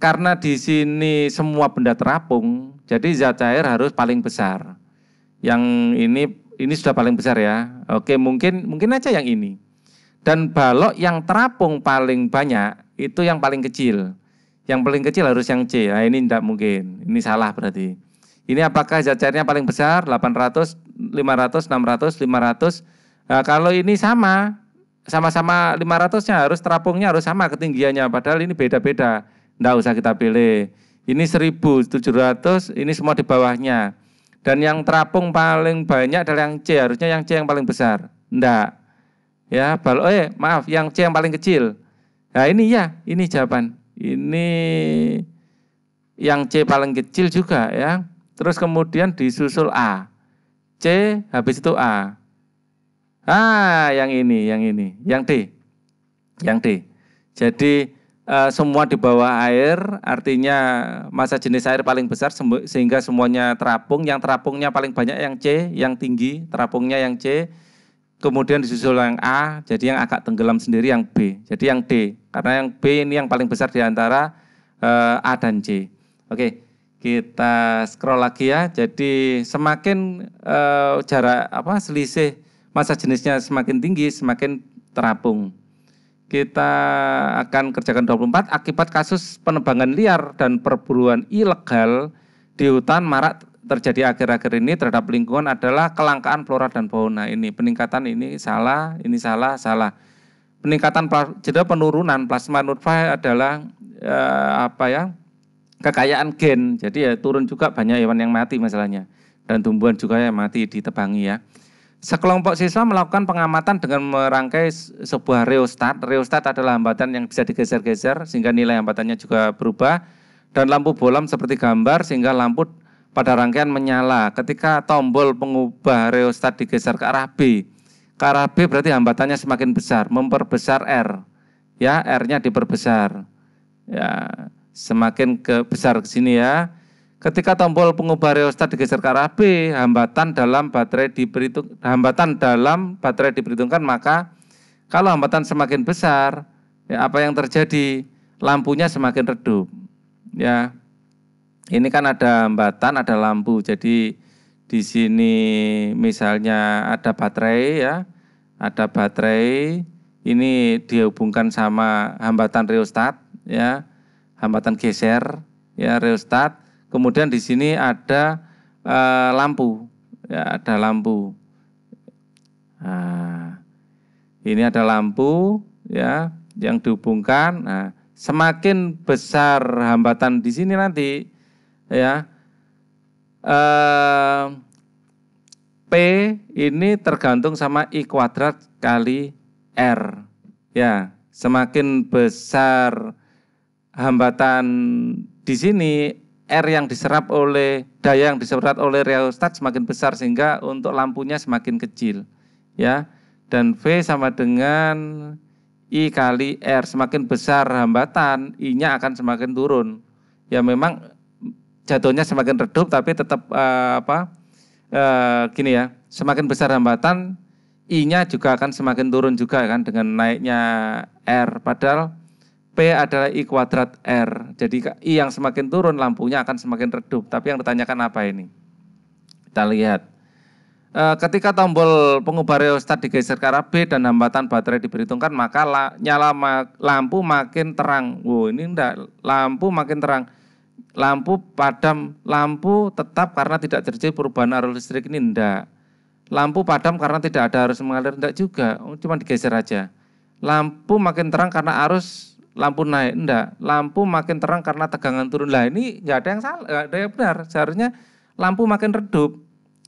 karena di sini semua benda terapung, jadi zat cair harus paling besar. Yang ini ini sudah paling besar ya. Oke, mungkin mungkin aja yang ini. Dan balok yang terapung paling banyak itu yang paling kecil. Yang paling kecil harus yang C. Nah, ini tidak mungkin. Ini salah berarti. Ini apakah jajarnya paling besar 800, 500, 600, 500? Nah, kalau ini sama, sama-sama 500-nya harus terapungnya harus sama ketinggiannya padahal ini beda-beda. Tidak usah kita pilih. Ini 1700, ini semua di bawahnya. Dan yang terapung paling banyak adalah yang C, harusnya yang C yang paling besar. ndak? Ya, bal eh maaf, yang C yang paling kecil. Nah, ini ya, ini jawaban. Ini yang C paling kecil juga ya. Terus kemudian disusul A. C habis itu A. Ah, yang ini, yang ini, yang D. Yang D. Jadi Eh, semua di bawah air, artinya masa jenis air paling besar sehingga semuanya terapung. Yang terapungnya paling banyak yang C, yang tinggi, terapungnya yang C. Kemudian disusul yang A, jadi yang agak tenggelam sendiri yang B, jadi yang D. Karena yang B ini yang paling besar di antara uh, A dan C. Oke, kita scroll lagi ya. Jadi semakin uh, jarak apa selisih masa jenisnya semakin tinggi, semakin terapung kita akan kerjakan 24 akibat kasus penebangan liar dan perburuan ilegal di hutan marak terjadi akhir-akhir ini terhadap lingkungan adalah kelangkaan flora dan fauna ini peningkatan ini salah ini salah salah peningkatan jeda penurunan plasma nutfah adalah eh, apa ya kekayaan gen jadi ya turun juga banyak hewan yang mati masalahnya dan tumbuhan juga yang mati ditebangi ya Sekelompok siswa melakukan pengamatan dengan merangkai sebuah reostat. Reostat adalah hambatan yang bisa digeser-geser sehingga nilai hambatannya juga berubah. Dan lampu bolam seperti gambar sehingga lampu pada rangkaian menyala. Ketika tombol pengubah reostat digeser ke arah B, ke arah B berarti hambatannya semakin besar, memperbesar R. Ya, R-nya diperbesar. Ya, semakin ke besar ke sini ya. Ketika tombol pengubah rheostat digeser ke arah B, hambatan dalam baterai diperhitung hambatan dalam baterai diperhitungkan maka kalau hambatan semakin besar, ya apa yang terjadi? Lampunya semakin redup. Ya. Ini kan ada hambatan, ada lampu. Jadi di sini misalnya ada baterai ya. Ada baterai ini dihubungkan sama hambatan rheostat ya. Hambatan geser ya rheostat Kemudian di sini ada e, lampu, ya, ada lampu. Nah, ini ada lampu ya yang dihubungkan. Nah, semakin besar hambatan di sini nanti ya e, P ini tergantung sama I kuadrat kali R. Ya, semakin besar hambatan di sini R yang diserap oleh daya yang diserap oleh rheostat semakin besar sehingga untuk lampunya semakin kecil ya dan V sama dengan I kali R semakin besar hambatan I-nya akan semakin turun ya memang jatuhnya semakin redup tapi tetap uh, apa uh, gini ya semakin besar hambatan I-nya juga akan semakin turun juga kan dengan naiknya R padahal P adalah I kuadrat R. Jadi I yang semakin turun lampunya akan semakin redup. Tapi yang ditanyakan apa ini? Kita lihat. E, ketika tombol pengubah rheostat digeser ke arah B dan hambatan baterai diperhitungkan, maka la, nyala ma, lampu makin terang. Wow, ini enggak, lampu makin terang. Lampu padam, lampu tetap karena tidak terjadi perubahan arus listrik ini enggak. Lampu padam karena tidak ada arus mengalir, enggak juga, oh, cuma digeser aja. Lampu makin terang karena arus lampu naik enggak lampu makin terang karena tegangan turun lah ini enggak ada yang salah nggak ada yang benar seharusnya lampu makin redup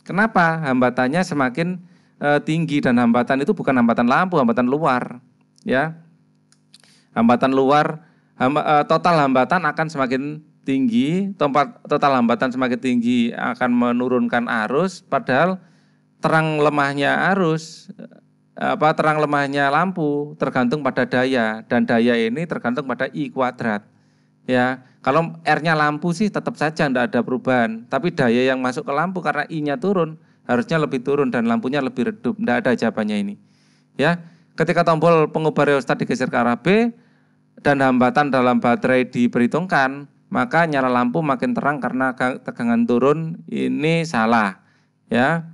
kenapa hambatannya semakin e, tinggi dan hambatan itu bukan hambatan lampu hambatan luar ya hambatan luar hamba, e, total hambatan akan semakin tinggi tempat total hambatan semakin tinggi akan menurunkan arus padahal terang lemahnya arus apa terang lemahnya lampu tergantung pada daya dan daya ini tergantung pada I kuadrat. Ya, kalau R-nya lampu sih tetap saja tidak ada perubahan, tapi daya yang masuk ke lampu karena I-nya turun harusnya lebih turun dan lampunya lebih redup. Tidak ada jawabannya ini. Ya, ketika tombol pengubah rheostat digeser ke arah B dan hambatan dalam baterai diperhitungkan, maka nyala lampu makin terang karena tegangan turun ini salah. Ya,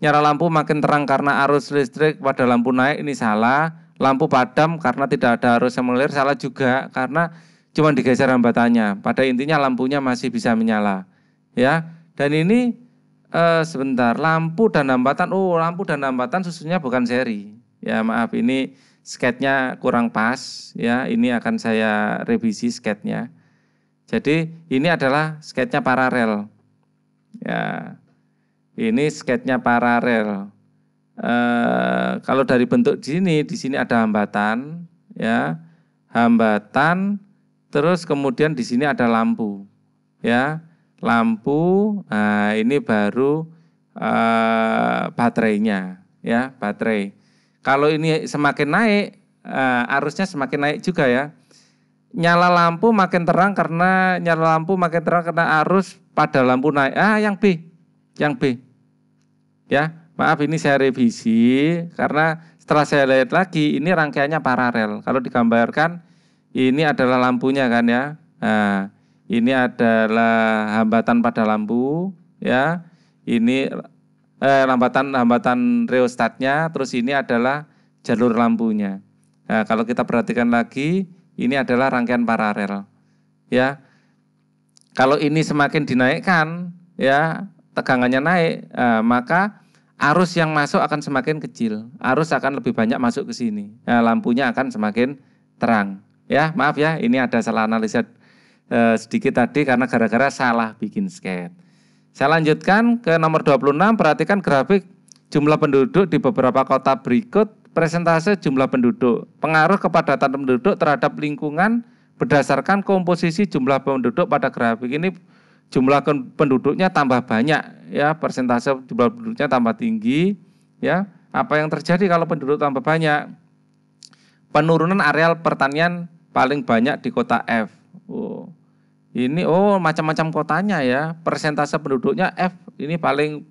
Nyala lampu makin terang karena arus listrik pada lampu naik ini salah. Lampu padam karena tidak ada arus yang mengalir salah juga karena cuma digeser hambatannya. Pada intinya lampunya masih bisa menyala. Ya. Dan ini eh, sebentar lampu dan hambatan. Oh, lampu dan hambatan susunya bukan seri. Ya, maaf ini sketnya kurang pas ya. Ini akan saya revisi sketnya. Jadi ini adalah sketnya paralel. Ya, ini sketnya paralel. E, kalau dari bentuk di sini, di sini ada hambatan, ya, hambatan. Terus kemudian di sini ada lampu, ya, lampu. Nah, ini baru e, baterainya, ya, baterai. Kalau ini semakin naik, e, arusnya semakin naik juga ya nyala lampu makin terang karena nyala lampu makin terang karena arus pada lampu naik. Ah, yang B. Yang B. Ya, maaf ini saya revisi karena setelah saya lihat lagi ini rangkaiannya paralel. Kalau digambarkan ini adalah lampunya kan ya. Nah, ini adalah hambatan pada lampu ya. Ini eh, hambatan hambatan reostatnya, terus ini adalah jalur lampunya. Nah, kalau kita perhatikan lagi, ini adalah rangkaian paralel. Ya, kalau ini semakin dinaikkan, ya tegangannya naik, eh, maka arus yang masuk akan semakin kecil. Arus akan lebih banyak masuk ke sini. ya, lampunya akan semakin terang. Ya, maaf ya, ini ada salah analisa eh, sedikit tadi karena gara-gara salah bikin sket. Saya lanjutkan ke nomor 26, perhatikan grafik jumlah penduduk di beberapa kota berikut, presentase jumlah penduduk, pengaruh kepadatan penduduk terhadap lingkungan berdasarkan komposisi jumlah penduduk pada grafik ini jumlah penduduknya tambah banyak ya persentase jumlah penduduknya tambah tinggi, ya apa yang terjadi kalau penduduk tambah banyak? Penurunan areal pertanian paling banyak di kota F. Oh, ini oh macam-macam kotanya ya, persentase penduduknya F ini paling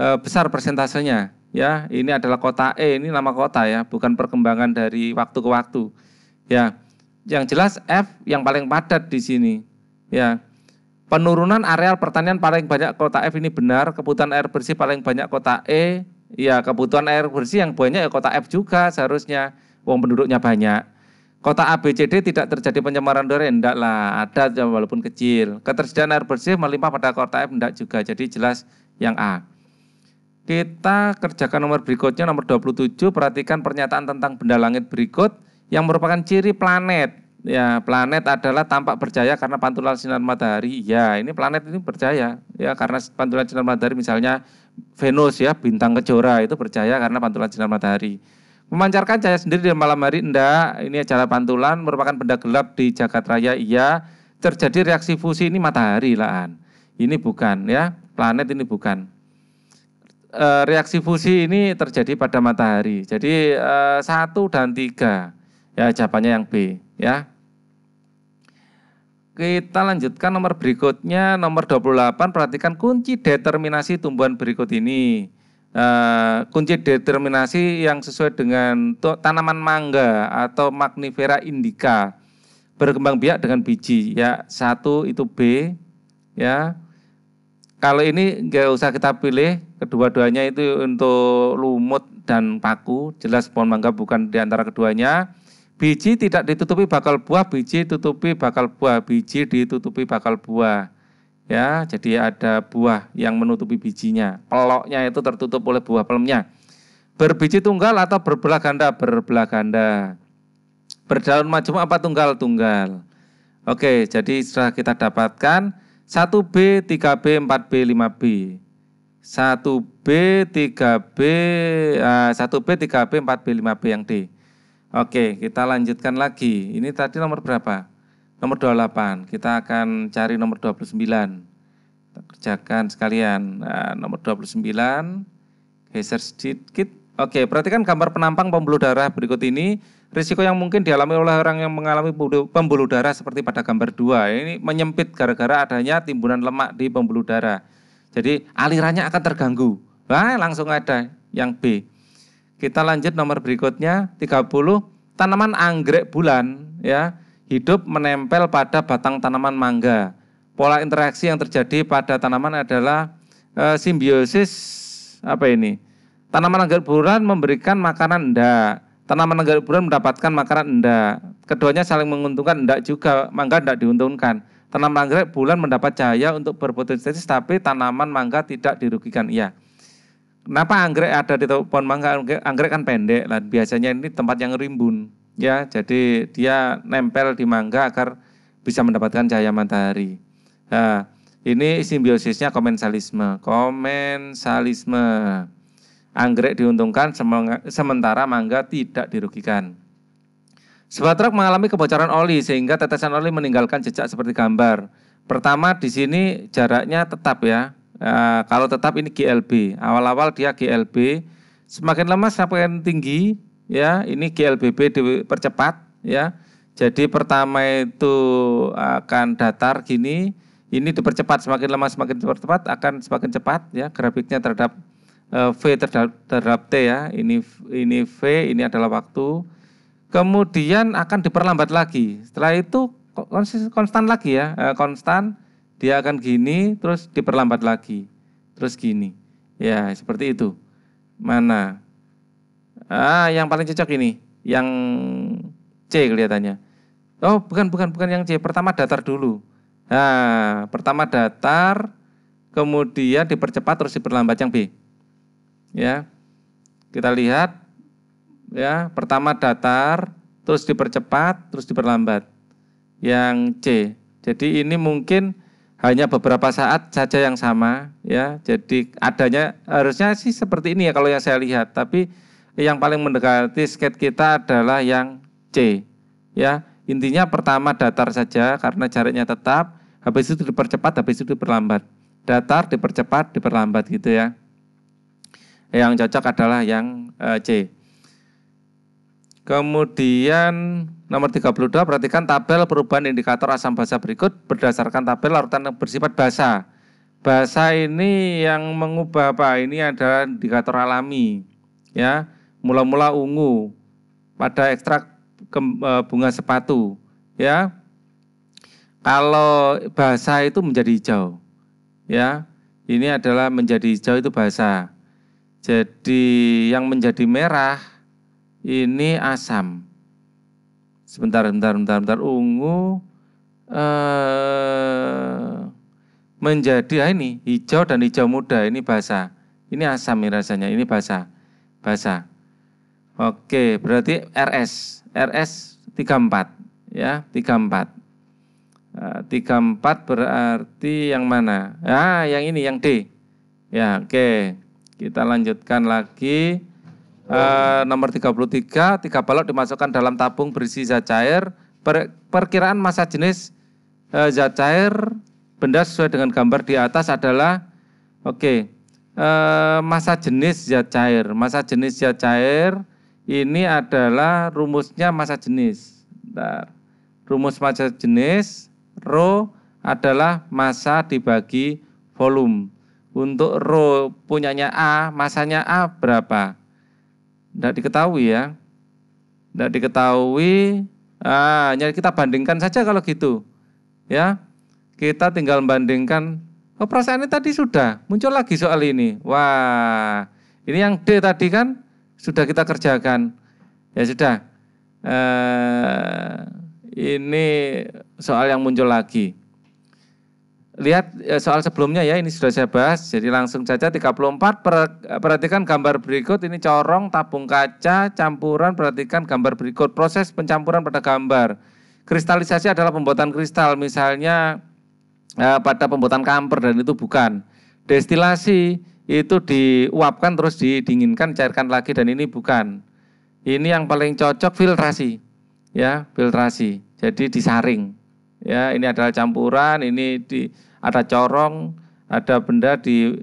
e, besar persentasenya ya. Ini adalah kota E, ini nama kota ya, bukan perkembangan dari waktu ke waktu. Ya, yang jelas F yang paling padat di sini. Ya, Penurunan areal pertanian paling banyak kota F ini benar, kebutuhan air bersih paling banyak kota E. Ya, kebutuhan air bersih yang banyak ya kota F juga seharusnya. Wong penduduknya banyak. Kota A, B, C, D tidak terjadi pencemaran udara, enggak ya lah, ada walaupun kecil. Ketersediaan air bersih melimpah pada kota F, enggak juga, jadi jelas yang A. Kita kerjakan nomor berikutnya, nomor 27, perhatikan pernyataan tentang benda langit berikut yang merupakan ciri planet ya planet adalah tampak berjaya karena pantulan sinar matahari. Ya, ini planet ini berjaya ya karena pantulan sinar matahari misalnya Venus ya bintang kejora itu berjaya karena pantulan sinar matahari. Memancarkan cahaya sendiri di malam hari enggak, ini acara pantulan merupakan benda gelap di jagat raya iya. Terjadi reaksi fusi ini matahari lahan. Ini bukan ya, planet ini bukan. E, reaksi fusi ini terjadi pada matahari. Jadi e, satu dan tiga ya jawabannya yang B ya. Kita lanjutkan nomor berikutnya, nomor 28, perhatikan kunci determinasi tumbuhan berikut ini. Uh, kunci determinasi yang sesuai dengan tanaman mangga atau magnifera indica berkembang biak dengan biji ya satu itu B ya kalau ini nggak usah kita pilih kedua-duanya itu untuk lumut dan paku jelas pohon mangga bukan di antara keduanya Biji tidak ditutupi bakal buah, biji tutupi bakal buah, biji ditutupi bakal buah. Ya, jadi ada buah yang menutupi bijinya. Peloknya itu tertutup oleh buah pelemnya. Berbiji tunggal atau berbelah ganda? Berbelah ganda. Berdaun majemuk apa tunggal? Tunggal. Oke, jadi setelah kita dapatkan 1B, 3B, 4B, 5B. 1B, 3B, 1B, 3B, 4B, 5B yang D. Oke, kita lanjutkan lagi. Ini tadi nomor berapa? Nomor 28. Kita akan cari nomor 29. Kita kerjakan sekalian. Nah, nomor 29, geser sedikit. Oke, perhatikan gambar penampang pembuluh darah berikut ini. Risiko yang mungkin dialami oleh orang yang mengalami pembuluh darah seperti pada gambar 2. Ini menyempit gara-gara adanya timbunan lemak di pembuluh darah. Jadi alirannya akan terganggu. Wah, langsung ada yang B. Kita lanjut nomor berikutnya 30 tanaman anggrek bulan ya hidup menempel pada batang tanaman mangga. Pola interaksi yang terjadi pada tanaman adalah e, simbiosis apa ini? Tanaman anggrek bulan memberikan makanan ndak. Tanaman anggrek bulan mendapatkan makanan ndak. Keduanya saling menguntungkan ndak juga. Mangga ndak diuntungkan. Tanaman anggrek bulan mendapat cahaya untuk berfotosintesis tapi tanaman mangga tidak dirugikan. Iya. Kenapa anggrek ada di pohon mangga? Anggrek kan pendek, lah biasanya ini tempat yang rimbun, ya. Jadi dia nempel di mangga agar bisa mendapatkan cahaya matahari. Nah, ini simbiosisnya komensalisme. Komensalisme. Anggrek diuntungkan sementara mangga tidak dirugikan. Sebuah truk mengalami kebocoran oli sehingga tetesan oli meninggalkan jejak seperti gambar. Pertama di sini jaraknya tetap ya. Eh, kalau tetap ini GLB, awal-awal dia GLB, semakin lama semakin tinggi, ya ini GLBB dipercepat, ya. Jadi pertama itu akan datar gini, ini dipercepat semakin lama semakin cepat akan semakin cepat, ya grafiknya terhadap eh, V terhadap, terhadap T ya, ini ini V ini adalah waktu, kemudian akan diperlambat lagi. Setelah itu konstan lagi ya, eh, konstan dia akan gini terus diperlambat lagi terus gini ya seperti itu mana ah yang paling cocok ini yang C kelihatannya oh bukan bukan bukan yang C pertama datar dulu nah pertama datar kemudian dipercepat terus diperlambat yang B ya kita lihat ya pertama datar terus dipercepat terus diperlambat yang C jadi ini mungkin hanya beberapa saat saja yang sama ya. Jadi adanya harusnya sih seperti ini ya kalau yang saya lihat, tapi yang paling mendekati skate kita adalah yang C ya. Intinya pertama datar saja karena jaraknya tetap, habis itu dipercepat, habis itu diperlambat. Datar, dipercepat, diperlambat gitu ya. Yang cocok adalah yang eh, C. Kemudian nomor 32 perhatikan tabel perubahan indikator asam basa berikut berdasarkan tabel larutan yang bersifat basa. Basa ini yang mengubah apa? Ini adalah indikator alami. Ya, mula-mula ungu pada ekstrak ke, e, bunga sepatu, ya. Kalau basa itu menjadi hijau. Ya. Ini adalah menjadi hijau itu basa. Jadi yang menjadi merah ini asam. Sebentar, sebentar, sebentar, sebentar. Ungu eh, menjadi ah ini hijau dan hijau muda. Ini basah. Ini asam ini rasanya. Ini basah, basah. Oke, berarti RS, RS 34 ya, 34. tiga 34 eh, berarti yang mana? Ah, yang ini yang D. Ya, oke. Kita lanjutkan lagi. Uh, nomor 33, tiga balok dimasukkan dalam tabung berisi zat cair. Per, perkiraan masa jenis uh, zat cair benda sesuai dengan gambar di atas adalah oke okay, uh, eh, massa jenis zat cair. Masa jenis zat cair ini adalah rumusnya masa jenis. Bentar. Rumus masa jenis rho adalah masa dibagi volume. Untuk rho punyanya A, masanya A berapa? Tidak diketahui ya. Tidak diketahui. Ah, kita bandingkan saja kalau gitu. Ya, kita tinggal bandingkan. Oh ini tadi sudah muncul lagi soal ini. Wah, ini yang D tadi kan sudah kita kerjakan. Ya sudah. Eh, ini soal yang muncul lagi. Lihat eh, soal sebelumnya ya, ini sudah saya bahas. Jadi langsung saja 34, eh, perhatikan gambar berikut. Ini corong, tabung kaca, campuran, perhatikan gambar berikut. Proses pencampuran pada gambar. Kristalisasi adalah pembuatan kristal, misalnya eh, pada pembuatan kamper dan itu bukan. Destilasi itu diuapkan terus didinginkan, cairkan lagi dan ini bukan. Ini yang paling cocok filtrasi, ya filtrasi. Jadi disaring. Ya, ini adalah campuran, ini di ada corong, ada benda di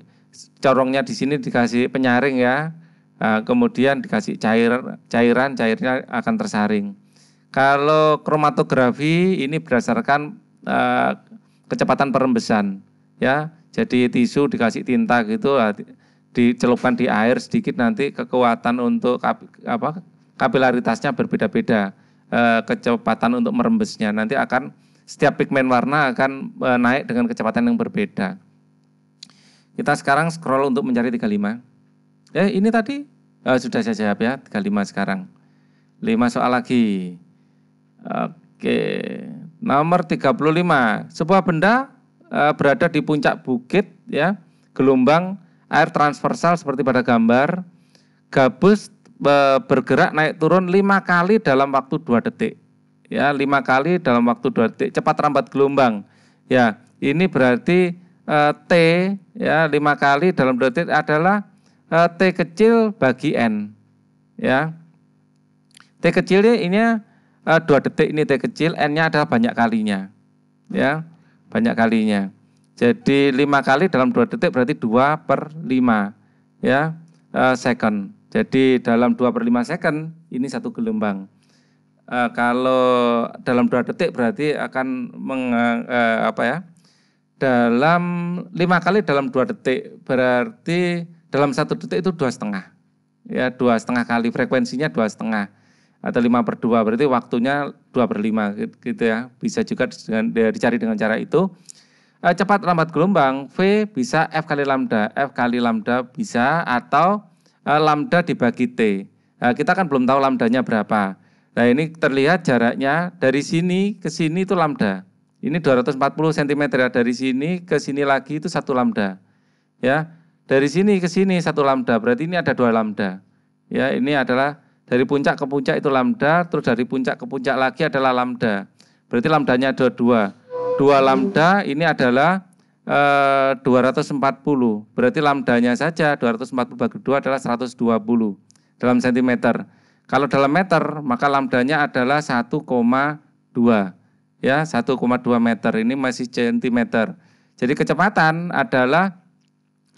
corongnya di sini dikasih penyaring ya. Nah, kemudian dikasih cair, cairan, cairnya akan tersaring. Kalau kromatografi ini berdasarkan uh, kecepatan perembesan, ya. Jadi tisu dikasih tinta gitu, ah, dicelupkan di air sedikit nanti kekuatan untuk apa kapilaritasnya berbeda-beda, eh, kecepatan untuk merembesnya nanti akan setiap pigmen warna akan eh, naik dengan kecepatan yang berbeda. Kita sekarang scroll untuk mencari 35. Eh ini tadi eh, sudah saya jawab ya 35 sekarang. 5 soal lagi. Oke, nomor 35. Sebuah benda eh, berada di puncak bukit ya, gelombang air transversal seperti pada gambar. Gabus eh, bergerak naik turun 5 kali dalam waktu 2 detik ya lima kali dalam waktu dua detik cepat rambat gelombang ya ini berarti e, t ya lima kali dalam dua detik adalah e, t kecil bagi n ya t kecilnya ini e, dua detik ini t kecil n-nya adalah banyak kalinya ya banyak kalinya jadi lima kali dalam dua detik berarti dua per lima ya e, second jadi dalam dua per lima second ini satu gelombang. Eh, kalau dalam dua detik berarti akan meng, uh, apa ya dalam lima kali dalam dua detik berarti dalam satu detik itu dua setengah ya dua setengah kali frekuensinya dua setengah atau lima per dua berarti waktunya dua per lima gitu ya bisa juga dengan, dicari dengan cara itu eh, cepat lambat gelombang v bisa f kali lambda f kali lambda bisa atau lambda dibagi t kita kan belum tahu lambdanya berapa Nah ini terlihat jaraknya dari sini ke sini itu lambda. Ini 240 cm ya, dari sini ke sini lagi itu satu lambda. Ya, dari sini ke sini satu lambda. Berarti ini ada dua lambda. Ya, ini adalah dari puncak ke puncak itu lambda, terus dari puncak ke puncak lagi adalah lambda. Berarti lambdanya ada dua. Dua lambda ini adalah eh, 240. Berarti lambdanya saja 240 bagi dua adalah 120 dalam sentimeter. Kalau dalam meter, maka lambdanya adalah 1,2. Ya, 1,2 meter ini masih sentimeter. Jadi kecepatan adalah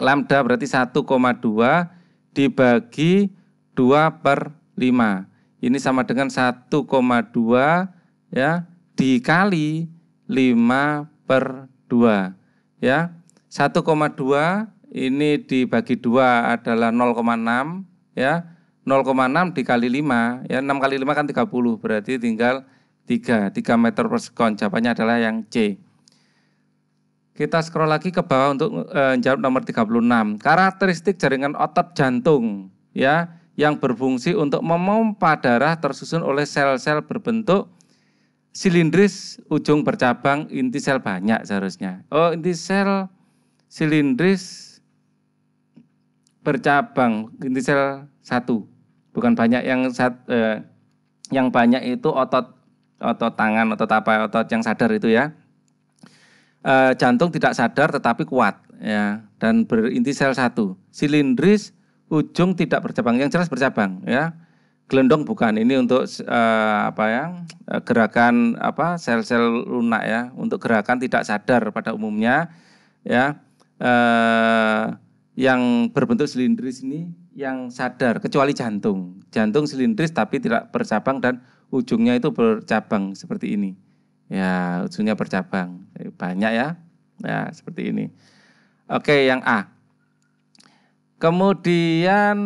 lambda berarti 1,2 dibagi 2 per 5. Ini sama dengan 1,2 ya dikali 5 per 2. Ya, 1,2 ini dibagi 2 adalah 0,6 ya. 0,6 dikali 5 ya 6 kali 5 kan 30 berarti tinggal 3 3 meter per sekon jawabannya adalah yang C kita scroll lagi ke bawah untuk e, jawab nomor 36 karakteristik jaringan otot jantung ya yang berfungsi untuk memompa darah tersusun oleh sel-sel berbentuk silindris ujung bercabang inti sel banyak seharusnya oh inti sel silindris bercabang inti sel satu. Bukan banyak yang sat, eh, yang banyak itu otot otot tangan, otot apa, otot yang sadar itu ya. E, jantung tidak sadar tetapi kuat ya dan berinti sel satu. Silindris ujung tidak bercabang, yang jelas bercabang ya. Gelendong bukan, ini untuk e, apa ya eh, gerakan apa sel-sel lunak ya, untuk gerakan tidak sadar pada umumnya ya. E, yang berbentuk silindris ini yang sadar, kecuali jantung. Jantung silindris tapi tidak bercabang dan ujungnya itu bercabang seperti ini. Ya, ujungnya bercabang. Banyak ya. Ya, seperti ini. Oke, yang A. Kemudian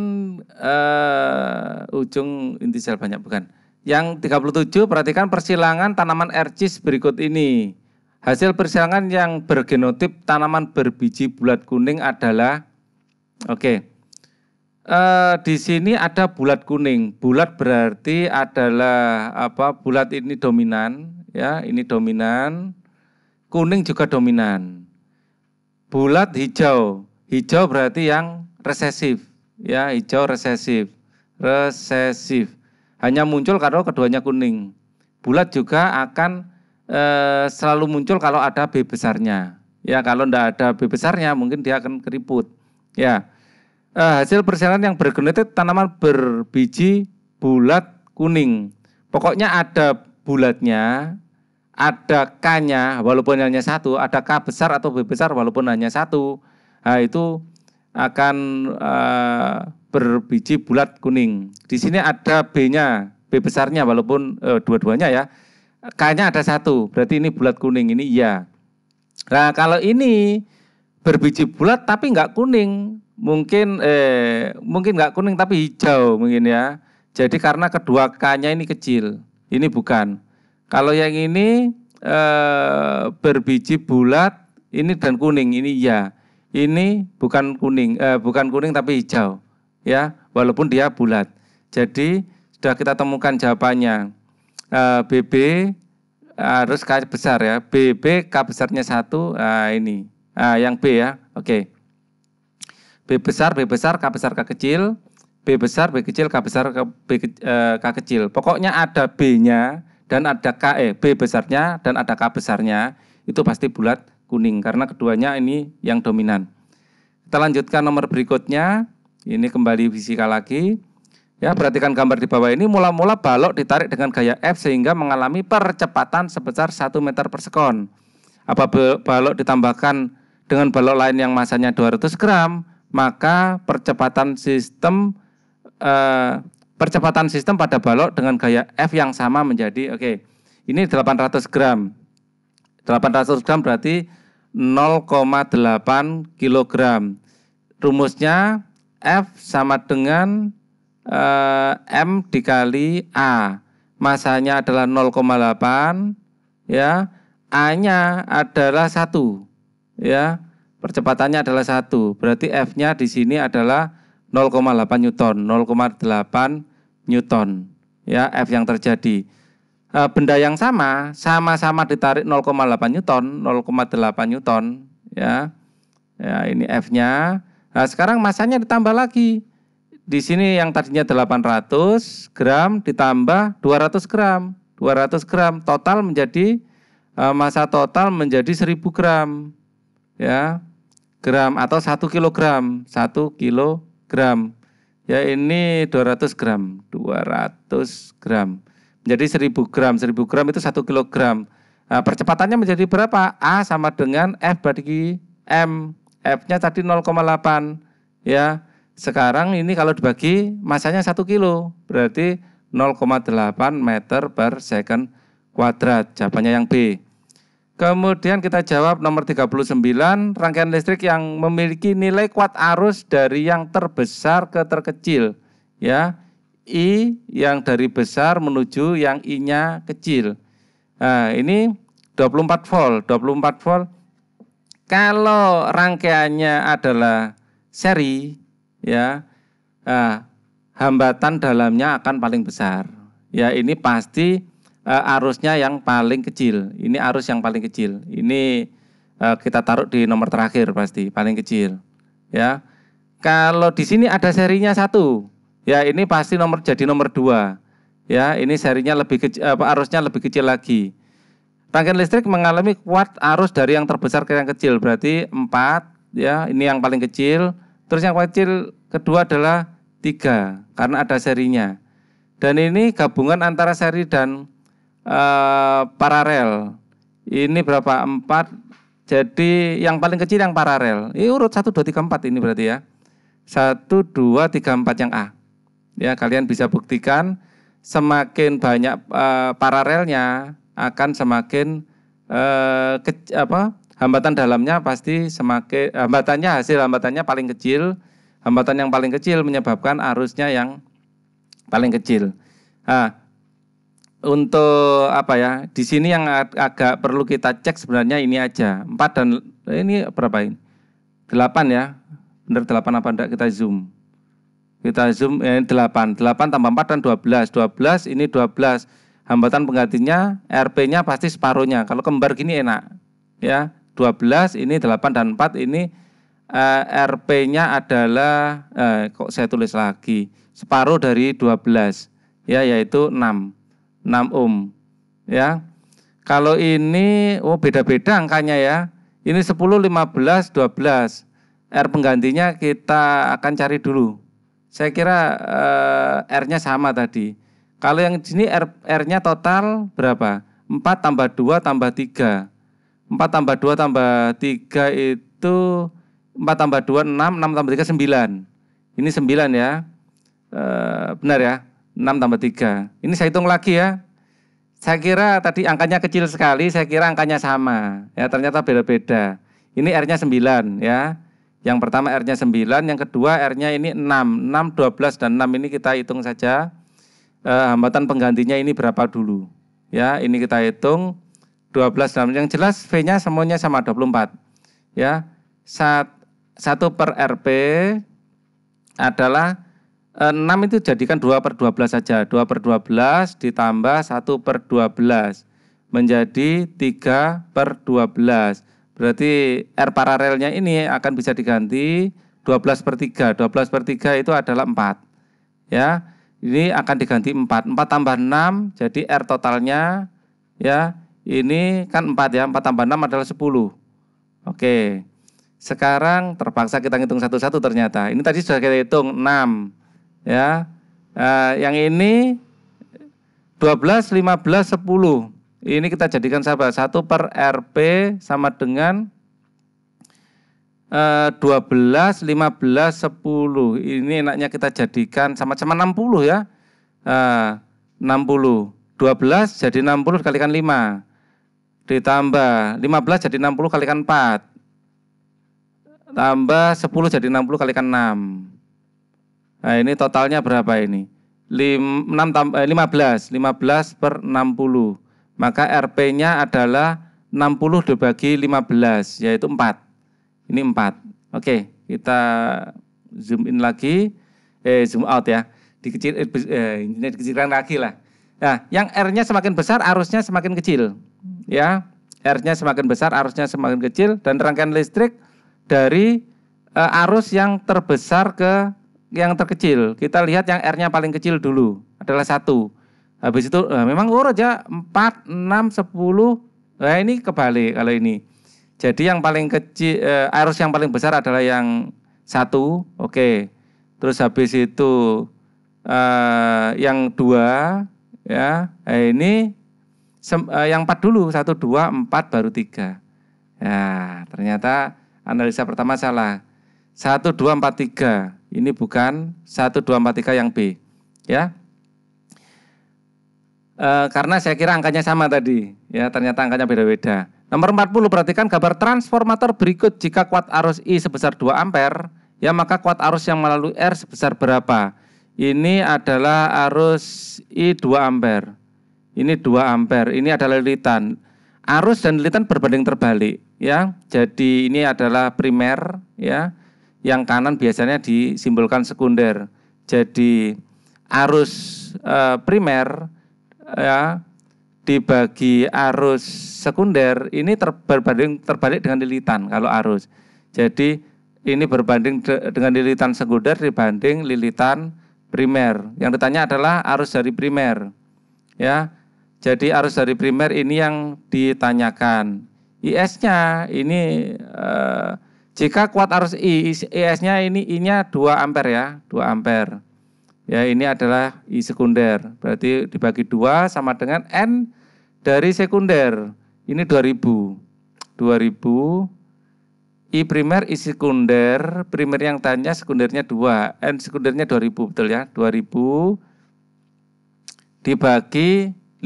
uh, ujung inti sel banyak bukan. Yang 37 perhatikan persilangan tanaman ercis berikut ini. Hasil persilangan yang bergenotip tanaman berbiji bulat kuning adalah oke. Okay, e, di sini ada bulat kuning. Bulat berarti adalah apa? Bulat ini dominan, ya. Ini dominan. Kuning juga dominan. Bulat hijau. Hijau berarti yang resesif, ya. Hijau resesif. Resesif. Hanya muncul kalau keduanya kuning. Bulat juga akan e, selalu muncul kalau ada B besarnya. Ya, kalau tidak ada B besarnya mungkin dia akan keriput. Ya. Uh, hasil persianan yang bergenetik itu tanaman berbiji bulat kuning. Pokoknya ada bulatnya, ada K-nya, walaupun hanya satu, ada K besar atau B besar, walaupun hanya satu. Nah, itu akan uh, berbiji bulat kuning. Di sini ada B-nya, B besarnya, walaupun uh, dua-duanya ya. K-nya ada satu, berarti ini bulat kuning, ini iya. Nah, kalau ini berbiji bulat tapi nggak kuning mungkin eh mungkin nggak kuning tapi hijau mungkin ya jadi karena kedua kanya ini kecil ini bukan kalau yang ini eh, berbiji bulat ini dan kuning ini ya ini bukan kuning eh, bukan kuning tapi hijau ya walaupun dia bulat jadi sudah kita temukan jawabannya eh, BB harus K besar ya BB K besarnya satu nah ini Nah, yang B ya, oke. B besar, B besar, K besar, K kecil, B besar, B kecil, K besar, K, B, eh, K kecil. Pokoknya ada B-nya dan ada K, eh, B besarnya dan ada K besarnya, itu pasti bulat kuning karena keduanya ini yang dominan. Kita lanjutkan nomor berikutnya, ini kembali fisika lagi. Ya, perhatikan gambar di bawah ini, mula-mula balok ditarik dengan gaya F sehingga mengalami percepatan sebesar 1 meter per sekon. Apa balok ditambahkan dengan balok lain yang masanya 200 gram, maka percepatan sistem eh, percepatan sistem pada balok dengan gaya F yang sama menjadi oke. Okay, ini 800 gram. 800 gram berarti 0,8 kg. Rumusnya F sama dengan eh, M dikali A. Masanya adalah 0,8 ya. A-nya adalah 1 ya percepatannya adalah satu berarti F-nya di sini adalah 0,8 newton 0,8 newton ya F yang terjadi e, benda yang sama sama-sama ditarik 0,8 newton 0,8 newton ya ya ini F-nya nah sekarang masanya ditambah lagi di sini yang tadinya 800 gram ditambah 200 gram 200 gram total menjadi e, masa total menjadi 1000 gram ya gram atau 1 kilogram 1 kilogram ya ini 200 gram 200 gram menjadi 1000 gram 1000 gram itu 1 kilogram nah, percepatannya menjadi berapa A sama dengan F bagi M F nya tadi 0,8 ya sekarang ini kalau dibagi masanya 1 kilo berarti 0,8 meter per second kuadrat jawabannya yang B Kemudian kita jawab nomor 39, rangkaian listrik yang memiliki nilai kuat arus dari yang terbesar ke terkecil, ya. I yang dari besar menuju yang I-nya kecil. Nah, ini 24 volt, 24 volt. Kalau rangkaiannya adalah seri, ya. Nah, hambatan dalamnya akan paling besar. Ya, ini pasti uh, arusnya yang paling kecil. Ini arus yang paling kecil. Ini uh, kita taruh di nomor terakhir pasti paling kecil. Ya, kalau di sini ada serinya satu, ya ini pasti nomor jadi nomor dua. Ya, ini serinya lebih kecil, uh, eh, arusnya lebih kecil lagi. Rangkaian listrik mengalami kuat arus dari yang terbesar ke yang kecil, berarti empat, ya, ini yang paling kecil. Terus yang kecil kedua adalah tiga karena ada serinya. Dan ini gabungan antara seri dan Eh, paralel. Ini berapa? 4. Jadi yang paling kecil yang paralel. Ini urut 1 2 3 4 ini berarti ya. 1 2 3 4 yang A. Ya, kalian bisa buktikan semakin banyak uh, paralelnya akan semakin uh, ke, apa? hambatan dalamnya pasti semakin hambatannya hasil hambatannya paling kecil. Hambatan yang paling kecil menyebabkan arusnya yang paling kecil. Nah, untuk apa ya? Di sini yang agak perlu kita cek sebenarnya ini aja. 4 dan eh, ini berapa ini? 8 ya. Benar 8 apa enggak kita zoom? Kita zoom eh, ini eh, 8. 8 tambah 4 dan 12. 12 ini 12. Hambatan penggantinya RP-nya pasti separuhnya. Kalau kembar gini enak. Ya, 12 ini 8 dan 4 ini eh, RP-nya adalah eh, kok saya tulis lagi separuh dari 12 ya yaitu 6 6 ohm. Um, ya. Kalau ini oh beda-beda angkanya ya. Ini 10, 15, 12. R penggantinya kita akan cari dulu. Saya kira eh, R-nya sama tadi. Kalau yang di sini R, R-nya total berapa? 4 tambah 2 tambah 3. 4 tambah 2 tambah 3 itu 4 tambah 2 6, 6 tambah 3 9. Ini 9 ya. Eh, benar ya? 6 tambah 3. Ini saya hitung lagi ya. Saya kira tadi angkanya kecil sekali, saya kira angkanya sama. Ya, ternyata beda-beda. Ini R-nya 9 ya. Yang pertama R-nya 9, yang kedua R-nya ini 6. 6, 12, dan 6 ini kita hitung saja. Eh, hambatan penggantinya ini berapa dulu. Ya, ini kita hitung 12 dalam yang jelas V-nya semuanya sama 24. Ya. Sat, 1 per RP adalah 6 itu jadikan 2 per 12 saja. 2 per 12 ditambah 1 per 12 menjadi 3 per 12. Berarti R paralelnya ini akan bisa diganti 12 per 3. 12 per 3 itu adalah 4. Ya, ini akan diganti 4. 4 tambah 6 jadi R totalnya ya ini kan 4 ya. 4 tambah 6 adalah 10. Oke. Sekarang terpaksa kita ngitung satu-satu ternyata. Ini tadi sudah kita hitung 6 ya eh, yang ini 12 15 10 ini kita jadikan sahabat 1 per RP sama dengan eh, 12 15 10 ini enaknya kita jadikan sama-sama 60 ya eh, 60 12 jadi 60 kalikan 5 ditambah 15 jadi 60 kalikan 4 tambah 10 jadi 60 kalikan 6 Nah, ini totalnya berapa ini? 5, 6, 15, 15 per 60. Maka RP-nya adalah 60 dibagi 15, yaitu 4. Ini 4. Oke, kita zoom in lagi. Eh, zoom out ya. Dikecil, eh, eh, ini dikecilkan lagi lah. Nah, yang R-nya semakin besar, arusnya semakin kecil. Ya, R-nya semakin besar, arusnya semakin kecil. Dan rangkaian listrik dari eh, arus yang terbesar ke yang terkecil. Kita lihat yang R-nya paling kecil dulu adalah satu. Habis itu nah, memang urut ya 4, 6, 10. Nah ini kebalik kalau ini. Jadi yang paling kecil eh, arus yang paling besar adalah yang satu, oke. Okay. Terus habis itu eh, yang dua, ya. Nah, ini sem, eh, yang empat dulu satu dua empat baru tiga. Ya ternyata analisa pertama salah. Satu dua empat tiga ini bukan 1, 2, 4, 3 yang B. Ya. E, karena saya kira angkanya sama tadi. Ya, ternyata angkanya beda-beda. Nomor 40, perhatikan gambar transformator berikut. Jika kuat arus I sebesar 2 ampere, ya maka kuat arus yang melalui R sebesar berapa? Ini adalah arus I 2 ampere. Ini 2 ampere. Ini adalah lilitan. Arus dan lilitan berbanding terbalik, ya. Jadi ini adalah primer, ya yang kanan biasanya disimbolkan sekunder. Jadi arus e, primer ya dibagi arus sekunder ini ter, berbanding terbalik dengan lilitan kalau arus. Jadi ini berbanding de, dengan lilitan sekunder dibanding lilitan primer. Yang ditanya adalah arus dari primer. Ya. Jadi arus dari primer ini yang ditanyakan. IS-nya ini e, jika kuat arus I, IS-nya ini I-nya 2 ampere ya, 2 ampere. Ya, ini adalah I sekunder. Berarti dibagi 2 sama dengan N dari sekunder. Ini 2000. 2000 I primer, I sekunder. Primer yang tanya sekundernya 2. N sekundernya 2000, betul ya. 2000 dibagi 500.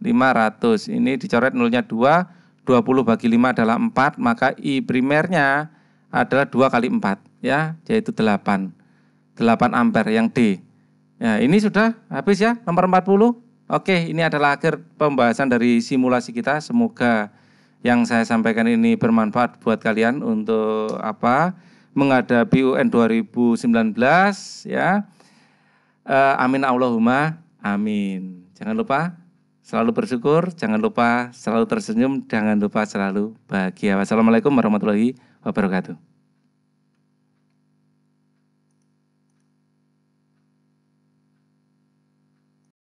500. Ini dicoret nolnya 2 20 bagi 5 adalah 4, maka I primernya adalah 2 kali 4, ya, yaitu 8. 8 ampere yang D. Ya, ini sudah habis ya, nomor 40. Oke, ini adalah akhir pembahasan dari simulasi kita. Semoga yang saya sampaikan ini bermanfaat buat kalian untuk apa menghadapi UN 2019 ya. E, amin Allahumma amin. Jangan lupa selalu bersyukur, jangan lupa selalu tersenyum, jangan lupa selalu bahagia. Wassalamualaikum warahmatullahi wabarakatuh.